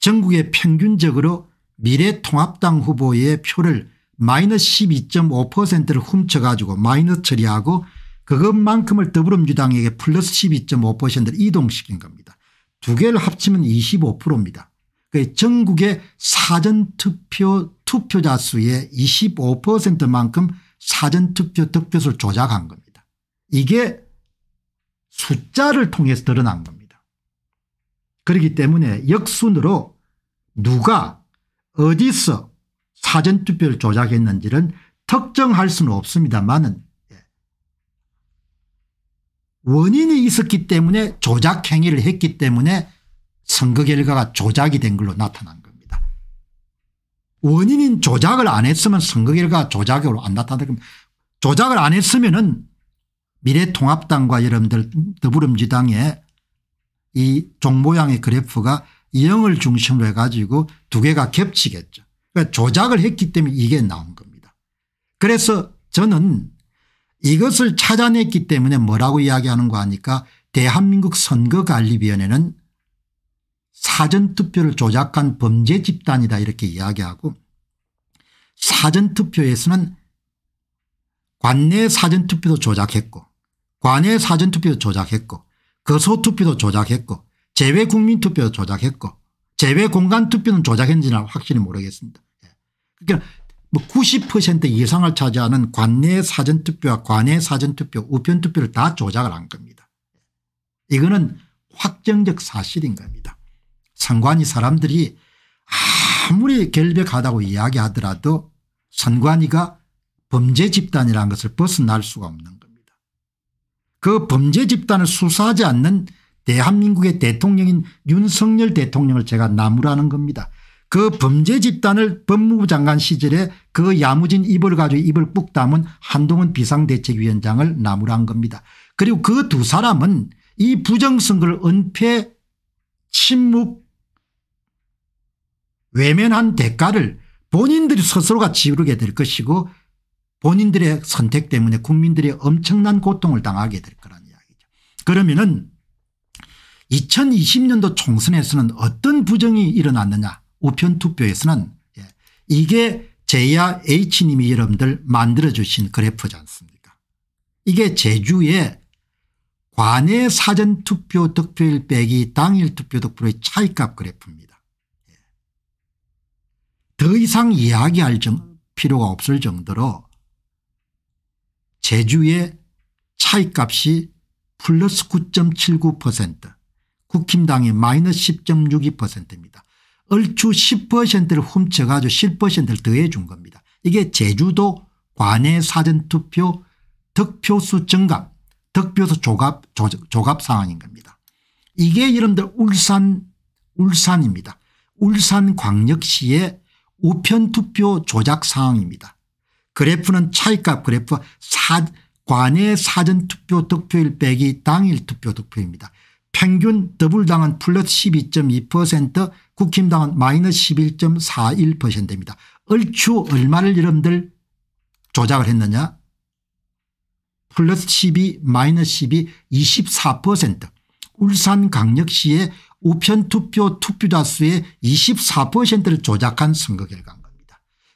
전국의 평균적으로 미래통합당 후보의 표를 마이너스 12.5%를 훔쳐가지고 마이너스 처리하고 그것만큼을 더불어민주당에게 플러스 12.5%를 이동시킨 겁니다. 두 개를 합치면 25%입니다. 그 전국의 사전투표 투표자 수의 25%만큼 사전투표 득표수를 조작한 겁니다. 이게 숫자를 통해서 드러난 겁니다. 그렇기 때문에 역순으로 누가 어디서 사전투표를 조작했는지는 특정할 수는 없습니다만은 예. 원인이 있었기 때문에 조작 행위를 했기 때문에 선거 결과가 조작이 된 걸로 나타난 겁니다. 원인인 조작을 안 했으면 선거 결과 가 조작으로 안 나타난 겁니다. 조작을 안 했으면은 미래통합당과 여러분들 더불어민주당의 이 종모양의 그래프가 0을 중심으로 해가지고 두 개가 겹치겠죠. 그러니까 조작을 했기 때문에 이게 나온 겁니다. 그래서 저는 이것을 찾아냈기 때문에 뭐라고 이야기하는 거 아니까 대한민국 선거관리위원회는 사전투표를 조작한 범죄 집단이다 이렇게 이야기하고 사전투표에서는 관내 사전투표도 조작했고 관외 사전투표 조작했고 거소투표도 조작했고 재외국민투표도 조작했고 재외공간투표는 조작했는지는 확실히 모르겠습니다. 예. 그러니까 뭐90% 이상을 차지하는 관내 사전투표와 관외 사전투표 우편투표를 다 조작을 한 겁니다. 이거는 확정적 사실인 겁니다. 선관위 사람들이 아무리 결벽하다고 이야기하더라도 선관위가 범죄 집단이라는 것을 벗어날 수가 없는 그 범죄 집단을 수사하지 않는 대한민국의 대통령인 윤석열 대통령을 제가 나무라는 겁니다. 그 범죄 집단을 법무부 장관 시절에 그 야무진 입을 가지고 입을 뿍 담은 한동훈 비상대책위원장을 나무란 라 겁니다. 그리고 그 두 사람은 이 부정선거를 은폐 침묵 외면한 대가를 본인들이 스스로가 지르게 될 것이고 본인들의 선택 때문에 국민들이 엄청난 고통을 당하게 될 거란 이야기죠. 그러면은 2020년도 총선에서는 어떤 부정이 일어났느냐 우편투표에서는 예, 이게 제야 H님이 여러분들 만들어주신 그래프지 않습니까 이게 제주의 관내 사전투표 득표율 빼기 당일 투표 득표의 차이값 그래프입니다. 예. 더 이상 이야기할 정, 필요가 없을 정도로 제주의 차이값이 플러스 9.79% 국힘당의 마이너스 10.62%입니다. 얼추 10%를 훔쳐가지고 1 0를 더해 준 겁니다. 이게 제주도 관내 사전투표 득표수 증감 득표수 조갑 조, 조갑 상황인 겁니다. 이게 여러분들 울산 울산입니다. 울산광역시의 우편투표 조작 상황입니다. 그래프는 차이값 그래프 사 관의 사전투표 득표율 빼기 당일 투표 득표입니다. 평균 더블당은 플러스 12.2% 국힘당은 마이너스 11.41%입니다. 얼추 얼마를 여러분들 조작을 했느냐 플러스 12 마이너스 12 24% 울산 강력시의 우편투표 투표자 수의 24%를 조작한 선거 결과 입니다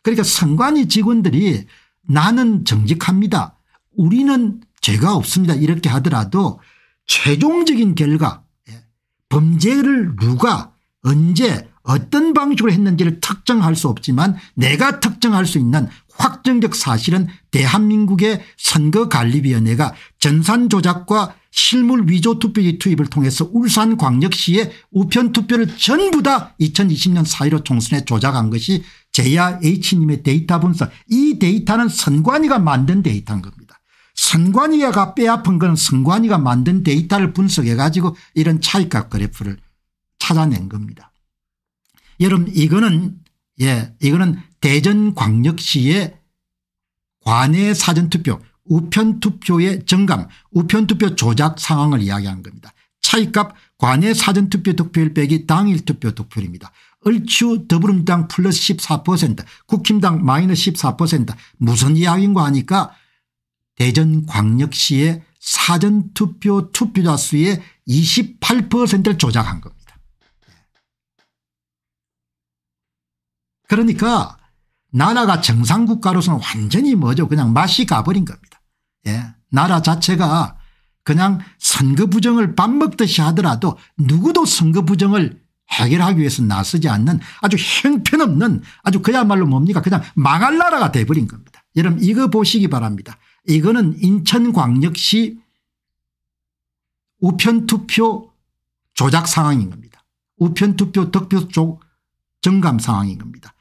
그러니까 선관위 직원들이 나는 정직합니다. 우리는 죄가 없습니다. 이렇게 하더라도 최종적인 결과 예, 범죄를 누가 언제 어떤 방식으로 했는지를 특정할 수 없지만 내가 특정할 수 있는 확정적 사실은 대한민국의 선거관리위원회가 전산조작과 실물 위조 투표지 투입을 통해서 울산광역시의 우편투표를 전부 다 2020년 4.15 총선에 조작한 것이 제야 H님의 데이터 분석 이 데이터는 선관위가 만든 데이터인 겁니다. 선관위가 빼앗은 건 선관위가 만든 데이터를 분석해 가지고 이런 차이값 그래프를 찾아낸 겁니다. 여러분 이거는 예 이거는 대전광역시의 관내 사전투표 우편투표의 정감 우편투표 조작 상황을 이야기한 겁니다. 차이값 관내 사전투표 득표율 빼기 당일 투표 득표율입니다. 얼추 더불어민주당 플러스 14% 국힘당 마이너스 14% 무슨 이야기인가 하니까 대전광역시의 사전투표 투표자 수의 28%를 조작한 겁니다. 예. 그러니까 나라가 정상 국가로서는 완전히 뭐죠 그냥 맛이 가버린 겁니다. 예. 나라 자체가 그냥 선거 부정을 밥 먹듯이 하더라도 누구도 선거 부정을 해결하기 위해서 나서지 않는 아주 형편없는 아주 그야말로 뭡니까 그냥 망할 나라가 돼버린 겁니다. 여러분 이거 보시기 바랍니다. 이거는 인천광역시 우편투표 조작 상황인 겁니다. 우편투표 득표 쪽 정감 상황인 겁니다.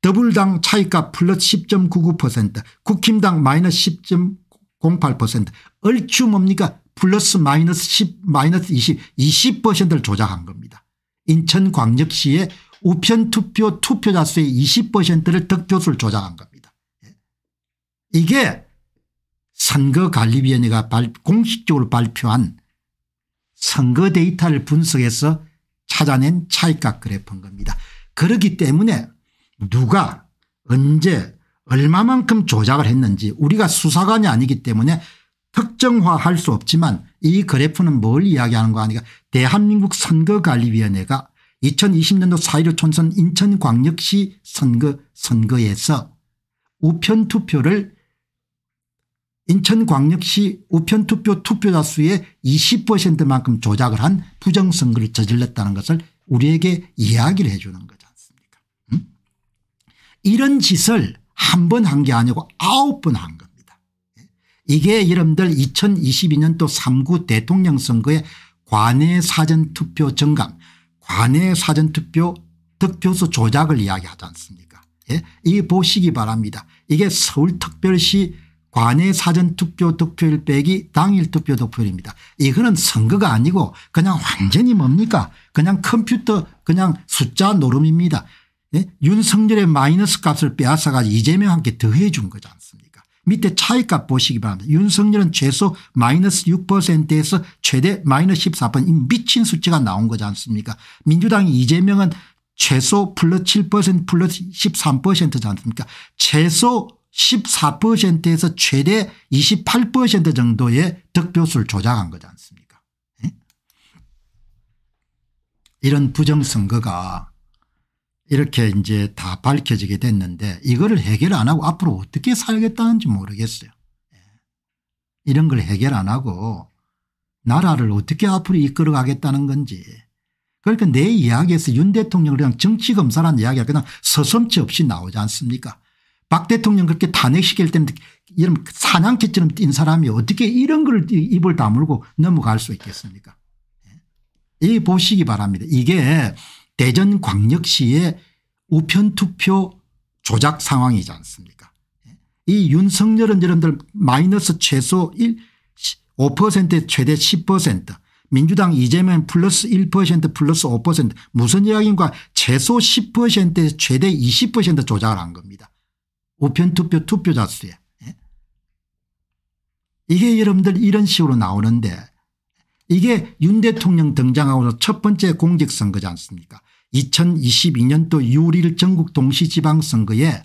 더불당 차이값 플러스 10.99% 국힘당 마이너스 10.08% 얼추 뭡니까 플러스 마이너스 10 마이너스 20 20%를 조작한 겁니다. 인천광역시의 우편투표 투표자 수의 20%를 득표수를 조작한 겁니다. 예. 이게 선거관리위원회가 발, 공식적으로 발표한 선거 데이터를 분석해서 찾아낸 차이값 그래프인 겁니다. 그렇기 때문에 누가 언제 얼마만큼 조작을 했는지 우리가 수사관이 아니기 때문에 특정화할 수 없지만 이 그래프는 뭘 이야기하는 거아니까 대한민국 선거관리위원회가 2020년도 4.15 총선 인천광역시 선거 선거에서 우편투표를 인천광역시 우편투표 투표자 수의 20%만큼 조작을 한 부정선거를 저질렀다는 것을 우리에게 이야기를 해 주는 거죠. 이런 짓을 한 번 한 게 아니고 아홉 번 한 겁니다. 이게 여러분들 2022년도 3구 대통령 선거의 관내 사전투표 정감 관내 사전투표 득표수 조작을 이야기하지 않습니까 예? 이 보시기 바랍니다. 이게 서울특별시 관내 사전투표 득표율 빼기 당일 투표 득표율입니다. 이거는 선거가 아니고 그냥 완전히 뭡니까 그냥 컴퓨터 그냥 숫자 노름입니다. 예? 윤석열의 마이너스 값을 빼앗아가지고 이재명한테 더해 준 거지 않습니까 밑에 차이값 보시기 바랍니다. 윤석열은 최소 마이너스 6%에서 최대 마이너스 14%이 미친 수치가 나온 거지 않습니까 민주당 이재명은 최소 플러스 7% 플러스 13%지 않습니까 최소 14%에서 최대 28% 정도의 득표수를 조작한 거지 않습니까 예? 이런 부정선거가 이렇게 이제 다 밝혀지게 됐는데 이거를 해결 안 하고 앞으로 어떻게 살겠다는지 모르겠어요. 예. 이런 걸 해결 안 하고 나라를 어떻게 앞으로 이끌어 가겠다는 건지 그러니까 내 이야기에서 윤 대통령을 그냥 정치검사라는 이야기가 그냥 서슴치 없이 나오지 않습니까 박 대통령 그렇게 탄핵시킬 때는 이런 사냥개처럼 뛴 사람이 어떻게 이런 걸 입을 다물고 넘어갈 수 있겠습니까 예. 이 보시기 바랍니다. 이게 대전광역시의 우편투표 조작 상황이지 않습니까 이 윤석열은 여러분들 마이너스 최소 1 5% 최대 10% 민주당 이재명 플러스 1% 플러스 5% 무슨 이야기인가 최소 10% 최대 20% 조작을 한 겁니다. 우편투표 투표자 수에. 예? 이게 여러분들 이런 식으로 나오는데 이게 윤 대통령 등장하고 첫 번째 공직선거지 않습니까 2022년도 6월 일 전국 동시지방선거에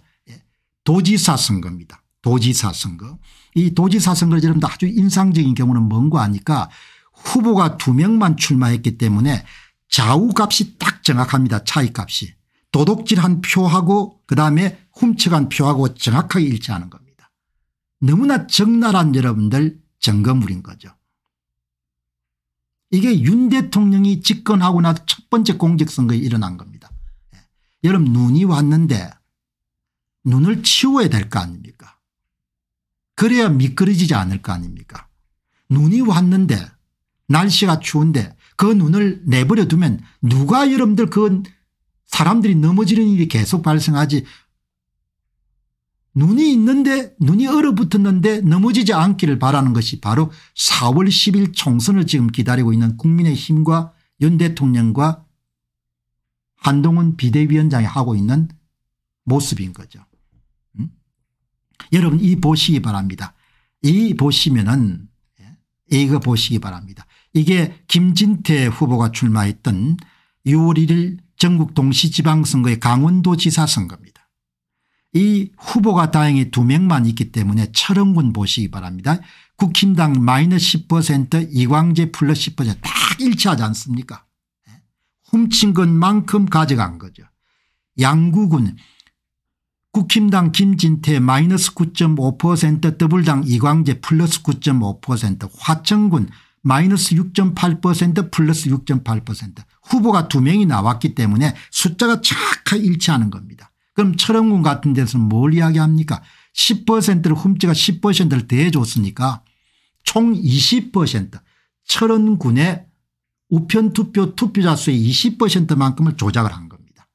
도지사 선거입니다. 도지사 선거. 이 도지사 선거를 여러분들 아주 인상적인 경우는 뭔가 하니까 후보가 두 명만 출마했기 때문에 좌우값이 딱 정확합니다. 차이값이. 도둑질한 표하고 그다음에 훔쳐간 표하고 정확하게 일치하는 겁니다. 너무나 적나라한 여러분들 점거물인 거죠. 이게 윤 대통령이 집권하고 나서 첫 번째 공직선거에 일어난 겁니다. 예. 여러분 눈이 왔는데 눈을 치워야 될 거 아닙니까 그래야 미끄러지지 않을 거 아닙니까 눈이 왔는데 날씨가 추운데 그 눈을 내버려 두면 누가 여러분들 그 사람들이 넘어지는 일이 계속 발생하지 눈이 있는데 눈이 얼어붙었는데 넘어지지 않기를 바라는 것이 바로 4월 10일 총선을 지금 기다리고 있는 국민의힘과 윤 대통령과 한동훈 비대위원장이 하고 있는 모습인 거죠. 음? 여러분 이 보시기 바랍니다. 이 보시면은 예, 이거 보시기 바랍니다. 이게 김진태 후보가 출마했던 6월 1일 전국 동시지방선거의 강원도지사 선거입니다. 이 후보가 다행히 두 명만 있기 때문에 철원군 보시기 바랍니다. 국힘당 마이너스 10% 이광재 플러스 10%딱 일치하지 않습니까 예. 훔친 것만큼 가져간 거죠. 양구군 국힘당 김진태 마이너스 9.5% 더블당 이광재 플러스 9.5% 화천군 마이너스 6.8% 플러스 6.8% 후보가 두 명이 나왔기 때문에 숫자가 착하게 일치하는 겁니다. 그럼 철원군 같은 데서는 뭘 이야기합니까 10%를 훔치가 10%를 대줬으니까총 20% 철원군의 우편투표 투표자 수의 20%만큼을 조작을 한 겁니다.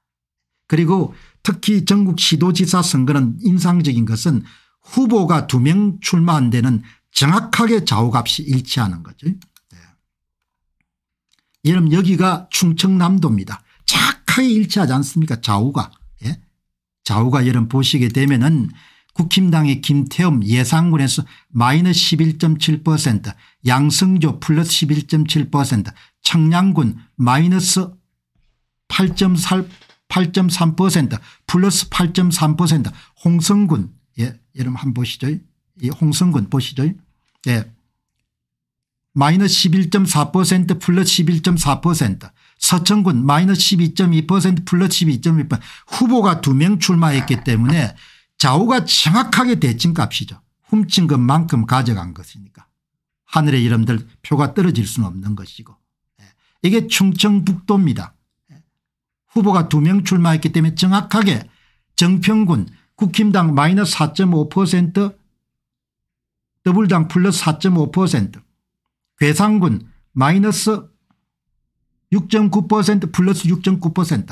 그리고 특히 전국 시도지사 선거는 인상적인 것은 후보가 두 명 출마 한데는 정확하게 좌우값이 일치하는 거죠. 네. 여러분 여기가 충청남도입니다. 착하게 일치하지 않습니까 좌우가. 좌우가 여러분 보시게 되면은 국힘당의 김태엄 예상군에서 마이너스 11.7%양성조 플러스 11.7% 청량군 마이너스 8.3% 플러스 8.3% 홍성군 예, 여러분 한 번 보시죠. 이 홍성군 보시죠. 예. 마이너스 11.4% 플러스 11.4% 서천군 마이너스 12.2% 플러스 12.2% 후보가 두 명 출마했기 때문에 좌우가 정확하게 대칭값이죠. 훔친 것만큼 가져간 것이니까. 하늘의 이름들 표가 떨어질 수는 없는 것이고. 예. 이게 충청북도입니다. 예. 후보가 두 명 출마했기 때문에 정확하게 정평군 국힘당 마이너스 4.5%더블당 플러스 4.5% 괴산군 마이너스 6.9% 플러스 6.9%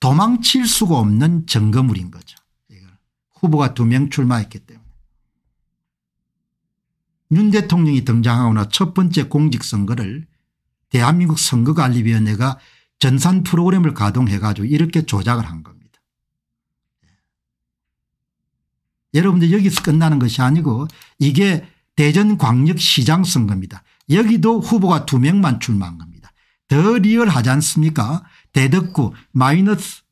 도망칠 수가 없는 점거물인 거죠. 후보가 두 명 출마했기 때문에. 윤 대통령이 등장하거나 첫 번째 공직선거를 대한민국 선거관리위원회가 전산 프로그램을 가동해 가지고 이렇게 조작을 한 겁니다. 예. 여러분들 여기서 끝나는 것이 아니고 이게 대전광역시장 선거입니다. 여기도 후보가 두명만 출마한 겁니다. 더 리얼하지 않습니까 대덕구 마이너스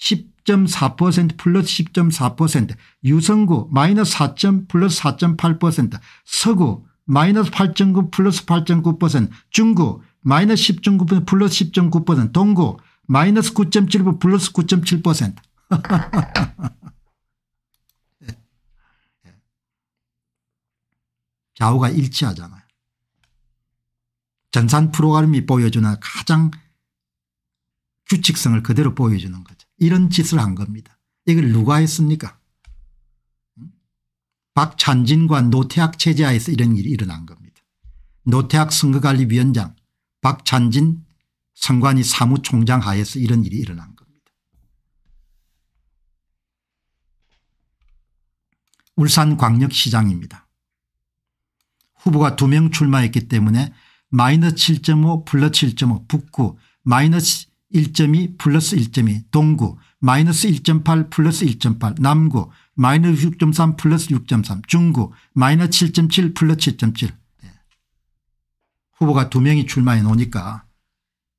10.4% 플러스 10.4% 유성구 마이너스 4. 플러스 4.8% 서구 마이너스 8.9 플러스 8.9% 중구 마이너스 10.9% 플러스 10.9% 동구 마이너스 9.7% 플러스 9.7% 예. 예. 좌우가 일치하잖아 전산 프로그램이 보여주는 가장 규칙성을 그대로 보여주는 거죠. 이런 짓을 한 겁니다. 이걸 누가 했습니까? 박찬진과 노태학 체제하에서 이런 일이 일어난 겁니다. 노태학 선거관리위원장 박찬진 선관위 사무총장 하에서 이런 일이 일어난 겁니다. 울산광역시장입니다. 후보가 두 명 출마했기 때문에 마이너스 7.5 플러스 7.5 북구 마이너스 1.2 플러스 1.2 동구 마이너스 1.8 플러스 1.8 남구 마이너스 6.3 플러스 6.3 중구 마이너스 7.7 플러스 7.7 예. 후보가 두 명이 출마해 놓으니까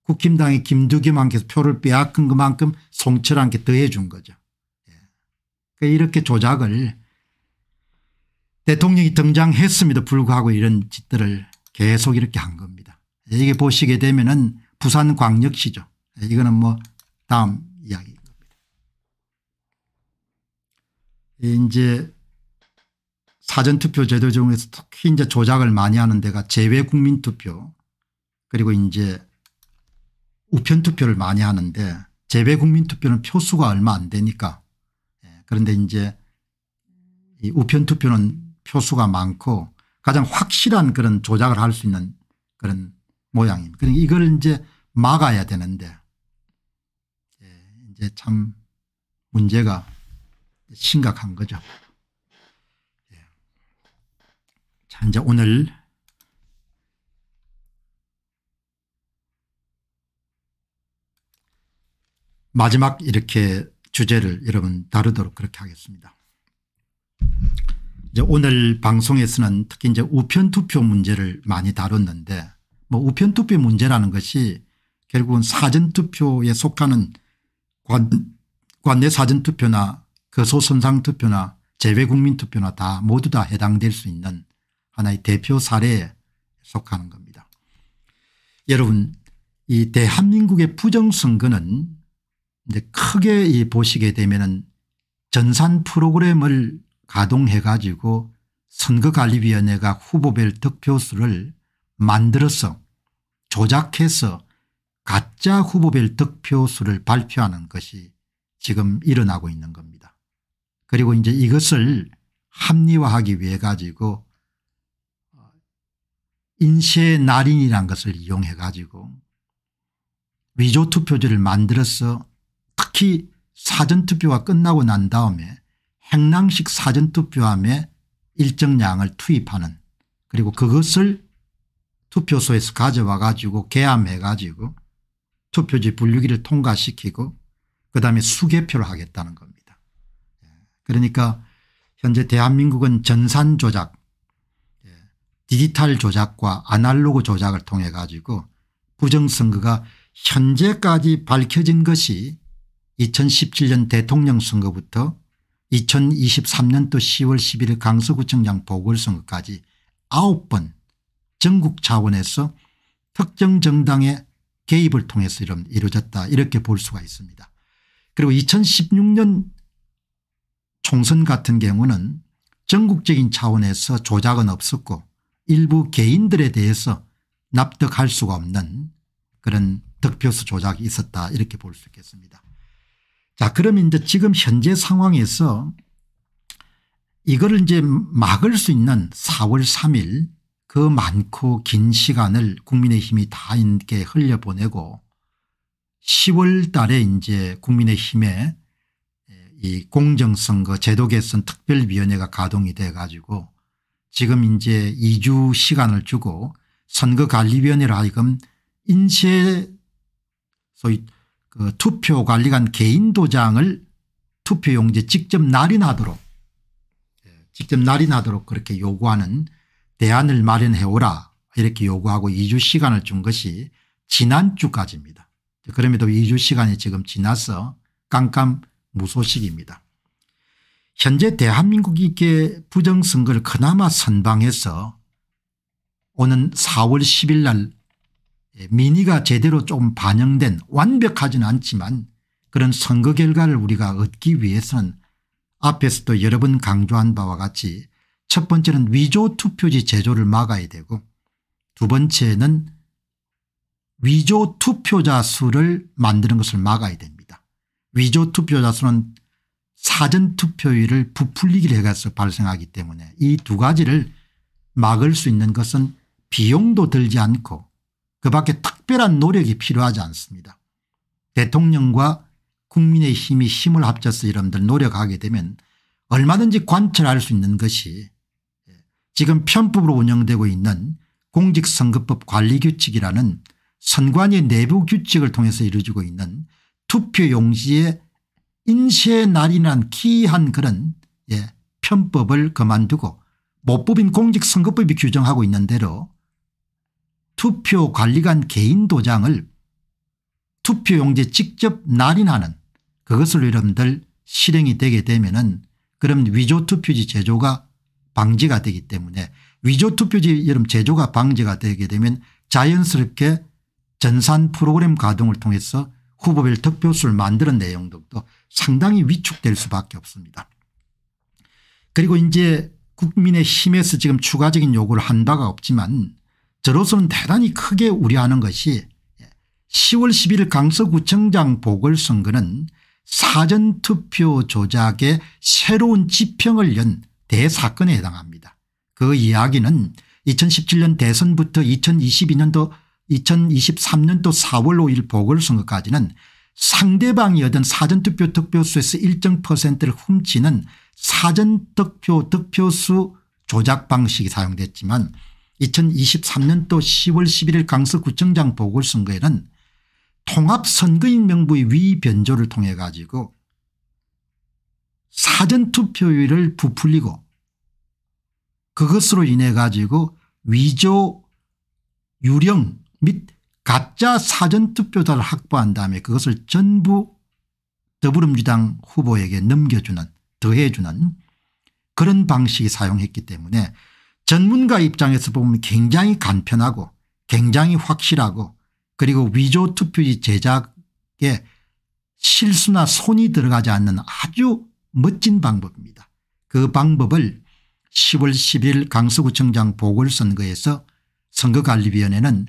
국힘당의 김두겸한테서 표를 빼앗은 그만큼 송철한테 더해 준 거죠. 예. 그러니까 이렇게 조작을 대통령이 등장했음에도 불구하고 이런 짓들을 계속 이렇게 한 겁니다. 이게 보시게 되면은 부산광역시죠. 이거는 뭐 다음 이야기인 겁니다. 이제 사전투표 제도 중에서 특히 이제 조작을 많이 하는 데가 재외국민투표 그리고 이제 우편투표를 많이 하는데 재외국민투표는 표수가 얼마 안 되니까 예, 그런데 이제 우편투표는 표수가 많고 가장 확실한 그런 조작을 할 수 있는 그런 모양입니다. 그러니까 이걸 이제 막아야 되는데 예, 이제 참 문제가 심각한 거죠. 예. 자 이제 오늘 마지막 이렇게 주제를 여러분 다루도록 그렇게 하겠습니다. 이제 오늘 방송에서는 특히 이제 우편 투표 문제를 많이 다뤘는데 뭐 우편 투표 문제라는 것이 결국은 사전 투표에 속하는 관, 관내 사전 투표나 거소선상 투표나 재외국민 투표나 다 모두 다 해당될 수 있는 하나의 대표 사례에 속하는 겁니다. 여러분 이 대한민국의 부정선거는 이제 크게 보시게 되면은 전산 프로그램을 가동해 가지고 선거관리위원회가 후보별 득표수를 만들어서 조작해서 가짜 후보별 득표수를 발표하는 것이 지금 일어나고 있는 겁니다. 그리고 이제 이것을 합리화하기 위해 가지고 인쇄 날인이란 것을 이용해 가지고 위조 투표지를 만들어서 특히 사전투표가 끝나고 난 다음에 행랑식 사전투표함에 일정량을 투입하는 그리고 그것을 투표소에서 가져와 가지고 개함해 가지고 투표지 분류기를 통과시키고 그다음에 수개표를 하겠다는 겁니다. 그러니까 현재 대한민국은 전산 조작 디지털 조작과 아날로그 조작을 통해 가지고 부정선거가 현재까지 밝혀진 것이 2017년 대통령 선거부터 2023년도 10월 11일 강서구청장 보궐선거까지 9번 전국 차원에서 특정 정당의 개입을 통해서 이루어졌다 이렇게 볼 수가 있습니다. 그리고 2016년 총선 같은 경우는 전국적인 차원에서 조작은 없었고 일부 개인들에 대해서 납득할 수가 없는 그런 득표수 조작이 있었다 이렇게 볼 수 있겠습니다. 자, 그러면 이제 지금 현재 상황에서 이거를 이제 막을 수 있는 4월 3일 그 많고 긴 시간을 국민의힘이 다 이렇게 흘려보내고 10월 달에 이제 국민의힘에 이 공정선거 제도 개선 특별위원회가 가동이 돼 가지고 지금 이제 2주 시간을 주고 선거관리위원회로 하여금 인쇄 소위 그 투표관리관 개인 도장을 투표용지 직접 날인하도록 예, 직접 날인하도록 그렇게 요구하는 대안을 마련해오라 이렇게 요구하고 2주 시간을 준 것이 지난주까지입니다. 그럼에도 2주 시간이 지금 지나서 깜깜 무소식입니다. 현재 대한민국이 게 부정선거를 그나마 선방해서 오는 4월 10일 날 민의가 예, 제대로 좀 반영된 완벽하진 않지만 그런 선거 결과를 우리가 얻기 위해서는 앞에서도 여러 번 강조한 바와 같이 첫 번째는 위조 투표지 제조를 막아야 되고 두 번째는 위조 투표자 수를 만드는 것을 막아야 됩니다. 위조 투표자 수는 사전투표율을 부풀리기를 해서 발생하기 때문에 이 두 가지를 막을 수 있는 것은 비용도 들지 않고 그 밖에 특별한 노력이 필요하지 않습니다. 대통령과 국민의 힘이 힘을 합쳐서 여러분들 노력하게 되면 얼마든지 관철할 수 있는 것이 지금 편법으로 운영되고 있는 공직선거법 관리규칙이라는 선관위 내부 규칙을 통해서 이루어지고 있는 투표 용지의 인쇄 날이란 기이한 그런 예, 편법을 그만두고 모법인 공직선거법이 규정하고 있는 대로 투표관리관 개인 도장을 투표용지에 직접 날인하는 그것을 여러분들 실행이 되게 되면 은 그럼 위조투표지 제조가 방지가 되기 때문에 위조투표지 여러분 제조가 방지가 되게 되면 자연스럽게 전산 프로그램 가동을 통해서 후보별 득표수를 만드는 내용 도 상당히 위축될 수밖에 없습니다. 그리고 이제 국민의 힘에서 지금 추가적인 요구를 한 바가 없지만 저로서는 대단히 크게 우려하는 것이 10월 1 1일 강서구청장 보궐선거는 사전투표 조작의 새로운 지평을 연 대사건에 해당합니다. 그 이야기는 2017년 대선부터 2022년도 2023년도 4월 5일 보궐선거까지는 상대방이 얻은 사전투표 득표수에서 일정 퍼센트를 훔치는 사전투표 득표수 조작 방식이 사용됐지만 2023년도 10월 11일 강서구청장 보궐선거에는 통합선거인 명부의 위변조를 통해 가지고 사전투표율을 부풀리고 그것으로 인해 가지고 위조 유령 및 가짜 사전투표자를 확보한 다음에 그것을 전부 더불어민주당 후보에게 넘겨주는 더해주는 그런 방식이 사용했기 때문에 전문가 입장에서 보면 굉장히 간편하고 굉장히 확실하고 그리고 위조 투표지 제작에 실수나 손이 들어가지 않는 아주 멋진 방법입니다. 그 방법을 10월 10일 강서구청장 보궐선거에서 선거관리위원회는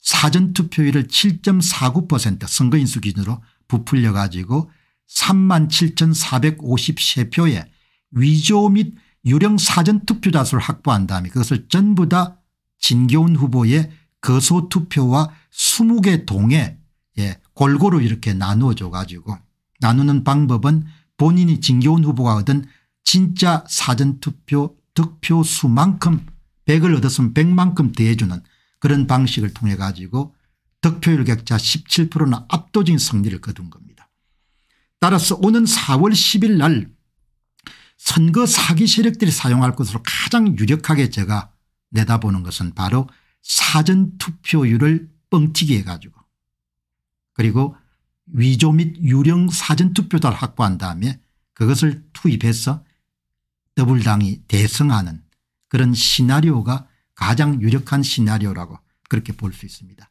사전투표율을 7.49% 선거인수 기준으로 부풀려 가지고 37,453표의 위조 및 유령 사전투표자수를 확보한 다음에 그것을 전부 다 진교훈 후보의 거소투표와 20개 동에 예, 골고루 이렇게 나누어줘 가지고 나누는 방법은 본인이 진교훈 후보가 얻은 진짜 사전투표 득표 수만큼 100을 얻었으면 100만큼 대해주는 그런 방식을 통해 가지고 득표율 격차 1 7는 압도적인 승리를 거둔 겁니다. 따라서 오는 4월 10일 날 선거 사기 세력들이 사용할 것으로 가장 유력하게 제가 내다보는 것은 바로 사전투표율을 뻥튀기 해가지고 그리고 위조 및 유령 사전투표자를 확보한 다음에 그것을 투입해서 더블당이 대승하는 그런 시나리오가 가장 유력한 시나리오라고 그렇게 볼 수 있습니다.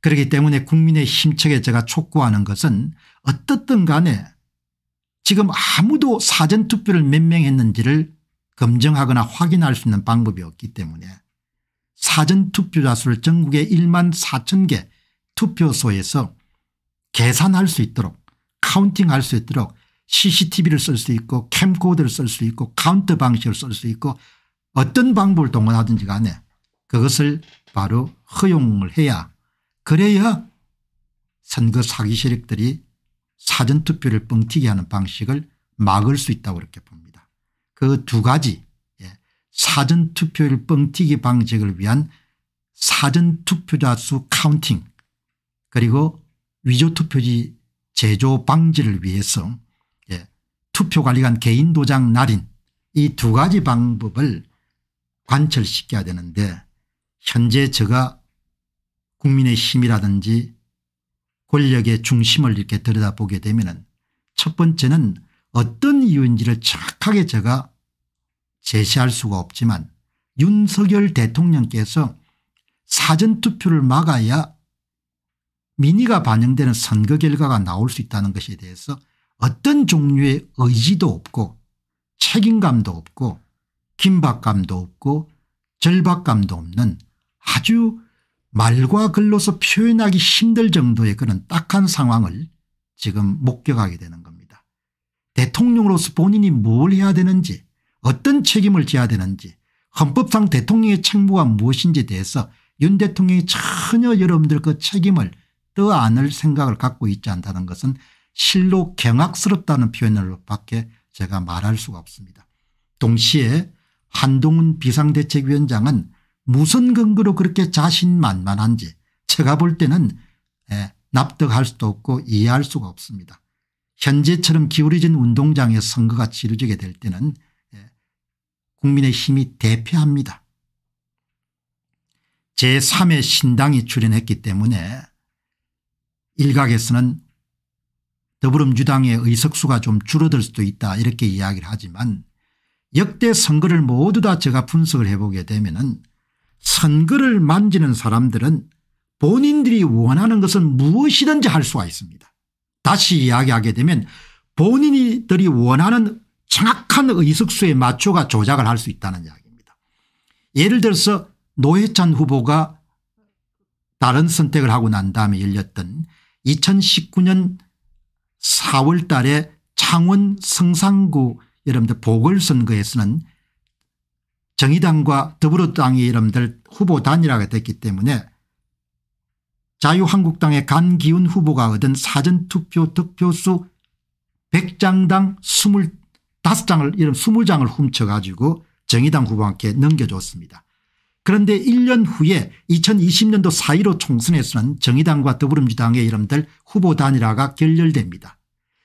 그렇기 때문에 국민의 힘측에 제가 촉구하는 것은 어떻든 간에 지금 아무도 사전투표를 몇 명 했는지를 검증하거나 확인할 수 있는 방법이 없기 때문에 사전투표자 수를 전국의 1만 4천 개 투표소에서 계산할 수 있도록 카운팅할 수 있도록 cctv를 쓸 수 있고 캠코더를쓸 수 있고 카운트 방식을 쓸 수 있고 어떤 방법을 동원하든지 간에 그것을 바로 허용을 해야 그래야 선거 사기 세력들이 사전투표를 뻥튀기 하는 방식을 막을 수 있다고 그렇게 봅니다. 그 두 가지 예, 사전투표율 뻥튀기 방식을 위한 사전투표자 수 카운팅 그리고 위조투표지 제조 방지를 위해서 예, 투표관리관 개인도장 날인 이 두 가지 방법을 관철시켜야 되는데 현재 제가 국민의 힘이라든지 권력의 중심을 이렇게 들여다보게 되면 첫 번째는 어떤 이유인지를 정확하게 제가 제시할 수가 없지만 윤석열 대통령께서 사전투표를 막아야 민의가 반영되는 선거 결과가 나올 수 있다는 것에 대해서 어떤 종류의 의지도 없고 책임감도 없고 긴박감도 없고 절박감도 없는 아주 말과 글로서 표현하기 힘들 정도의 그런 딱한 상황을 지금 목격하게 되는 겁니다. 대통령으로서 본인이 뭘 해야 되는지 어떤 책임을 져야 되는지 헌법상 대통령의 책무가 무엇인지에 대해서 윤 대통령이 전혀 여러분들 그 책임을 떠안을 생각을 갖고 있지 않다는 것은 실로 경악스럽다는 표현으로 밖에 제가 말할 수가 없습니다. 동시에 한동훈 비상대책위원장은 무슨 근거로 그렇게 자신만만한지 제가 볼 때는 예, 납득할 수도 없고 이해할 수가 없습니다. 현재처럼 기울어진 운동장에 선거가 치러지게 될 때는 예, 국민의 힘이 대표합니다 제3의 신당이 출연했기 때문에 일각에서는 더불어민주당의 의석수가 좀 줄어들 수도 있다 이렇게 이야기를 하지만 역대 선거를 모두 다 제가 분석을 해보게 되면 은 선거를 만지는 사람들은 본인들이 원하는 것은 무엇이든지 할 수가 있습니다. 다시 이야기하게 되면 본인들이 원하는 정확한 의석수에 맞춰가 조작을 할 수 있다는 이야기입니다. 예를 들어서 노회찬 후보가 다른 선택을 하고 난 다음에 열렸던 2019년 4월 달에 창원 성산구 여러분들 보궐선거에서는 정의당과 더불어당의 이름들 후보 단일화가 됐기 때문에 자유한국당의 간기훈 후보가 얻은 사전투표 득표수 100장당 25장을 이름 20장을 훔쳐가지고 정의당 후보한테 넘겨줬습니다. 그런데 1년 후에 2020년도 4.15 총선에서는 정의당과 더불어민주당의 이름들 후보 단일화가 결렬됩니다.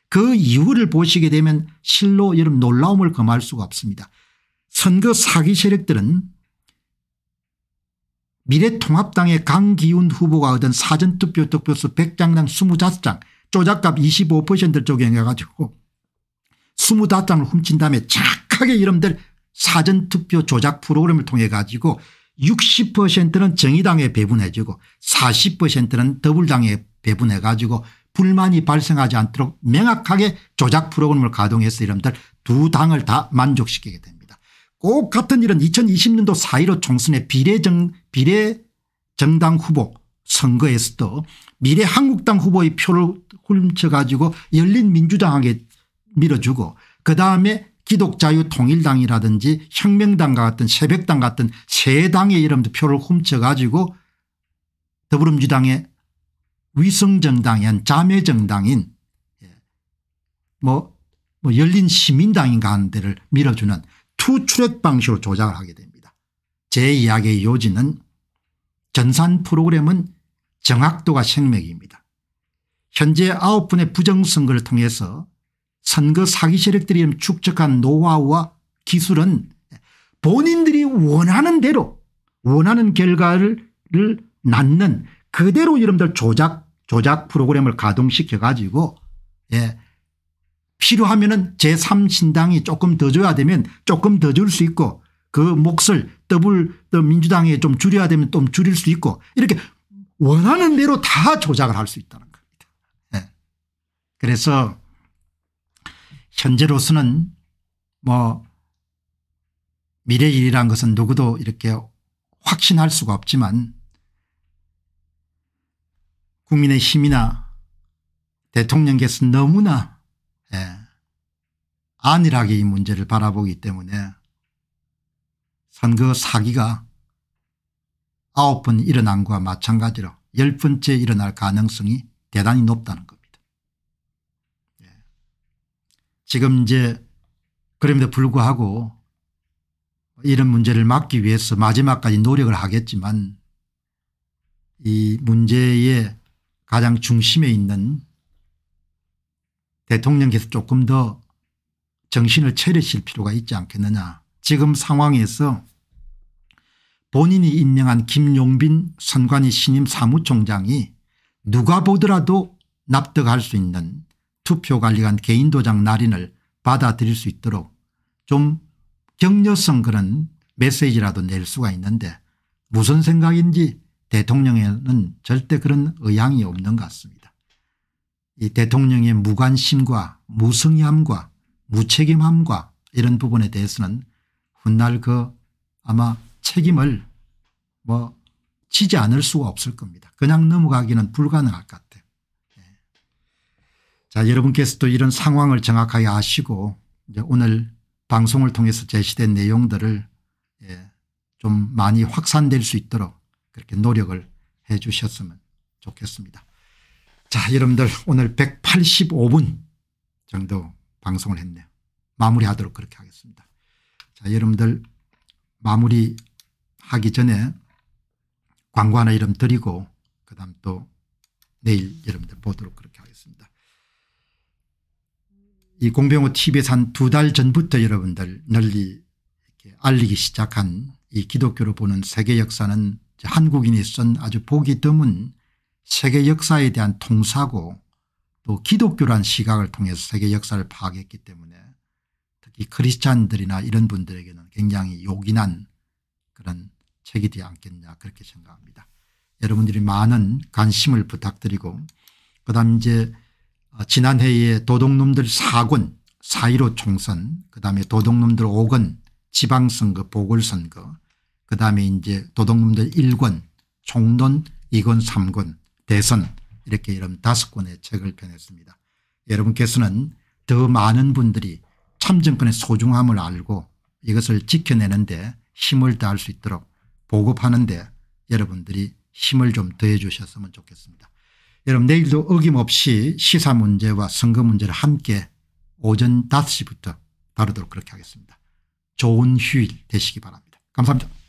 그 이유를 보시게 되면 실로 여름 놀라움을 금할 수가 없습니다. 선거 사기 세력들은 미래통합당의 강기훈 후보가 얻은 사전투표 득표수 100장당 25장 조작값 25%를 적용해가지고 25장을 훔친 다음에 착하게 이름들 사전투표 조작 프로그램을 통해 가지고 60%는 정의당에 배분해주고 40%는 더불당에 배분해 가지고 불만이 발생하지 않도록 명확하게 조작 프로그램을 가동해서 이름들 두 당을 다 만족시키게 됩니다. 꼭 같은 일은 2020년도 4.15 총선의 비례정, 비례정당 후보 선거에서도 미래한국당 후보의 표를 훔쳐가지고 열린민주당에게 밀어주고 그다음에 기독자유통일당이라든지 혁명당과 같은 새벽당 같은 세 당의 이름도 표를 훔쳐가지고 더불어민주당의 위성정당인 자매정당인 예, 뭐, 뭐 열린시민당인가 하는 데를 밀어주는 투출액 방식으로 조작을 하게 됩니다. 제 이야기의 요지는 전산 프로그램은 정확도가 생맥입니다. 현재 9분의 부정선거를 통해서 선거 사기 세력들이 축적한 노하우와 기술은 본인들이 원하는 대로 원하는 결과를 낳는 그대로 여러분들 조작 조작 프로그램을 가동시켜 가지고 예, 필요하면은 제3신당이 조금 더 줘야 되면 조금 더 줄 수 있고 그 몫을 더블 더 민주당에 좀 줄여야 되면 좀 줄일 수 있고 이렇게 원하는 대로 다 조작을 할 수 있다는 겁니다. 네. 그래서 현재로서는 뭐 미래 일이란 것은 누구도 이렇게 확신할 수가 없지만 국민의 힘이나 대통령께서 너무나 예. 안일하게 이 문제를 바라보기 때문에 선거 사기가 아홉 번 일어난 것과 마찬가지로 열 번째 일어날 가능성이 대단히 높다는 겁니다. 예. 지금 이제 그럼에도 불구하고 이런 문제를 막기 위해서 마지막까지 노력을 하겠지만 이 문제의 가장 중심에 있는 대통령께서 조금 더 정신을 차리실 필요가 있지 않겠느냐 지금 상황에서 본인이 임명한 김용빈 선관위 신임 사무총장이 누가 보더라도 납득할 수 있는 투표관리관 개인도장 날인을 받아들일 수 있도록 좀 격려성 그런 메시지라도 낼 수가 있는데 무슨 생각인지 대통령에는 절대 그런 의향이 없는 것 같습니다. 이 대통령의 무관심과 무성의함과 무책임함과 이런 부분에 대해서는 훗날 그 아마 책임을 뭐 지지 않을 수가 없을 겁니다. 그냥 넘어가기는 불가능할 것 같아요. 네. 자 여러분께서도 이런 상황을 정확하게 아시고 이제 오늘 방송을 통해서 제시된 내용들을 예, 좀 많이 확산될 수 있도록 그렇게 노력을 해 주셨으면 좋겠습니다. 자 여러분들 오늘 185분 정도 방송을 했네요. 마무리하도록 그렇게 하겠습니다. 자 여러분들 마무리하기 전에 광고 하나 이름 드리고 그 다음 또 내일 여러분들 보도록 그렇게 하겠습니다. 이 공병호 TV에서 한 두 달 전부터 여러분들 널리 알리기 시작한 이 기독교로 보는 세계 역사는 한국인이 쓴 아주 보기 드문 세계 역사에 대한 통사고 또 기독교란 시각을 통해서 세계 역사를 파악했기 때문에 특히 크리스찬들이나 이런 분들에게는 굉장히 요긴한 그런 책이 되지 않겠냐 그렇게 생각합니다. 여러분들이 많은 관심을 부탁드리고 그다음 이제 어, 지난해에 도둑놈들 4군 4.15 총선 그다음에 도둑놈들 5군 지방선거 보궐선거 그다음에 이제 도둑놈들 1군 총론 2군 3군 대선 이렇게 이러 다섯 권의 책을 펴냈습니다. 여러분께서는 더 많은 분들이 참정권의 소중함을 알고 이것을 지켜내는데 힘을 다할 수 있도록 보급하는데 여러분들이 힘을 좀 더해 주셨으면 좋겠습니다. 여러분 내일도 어김없이 시사 문제와 선거 문제를 함께 오전 5시부터 다루도록 그렇게 하겠습니다. 좋은 휴일 되시기 바랍니다. 감사합니다.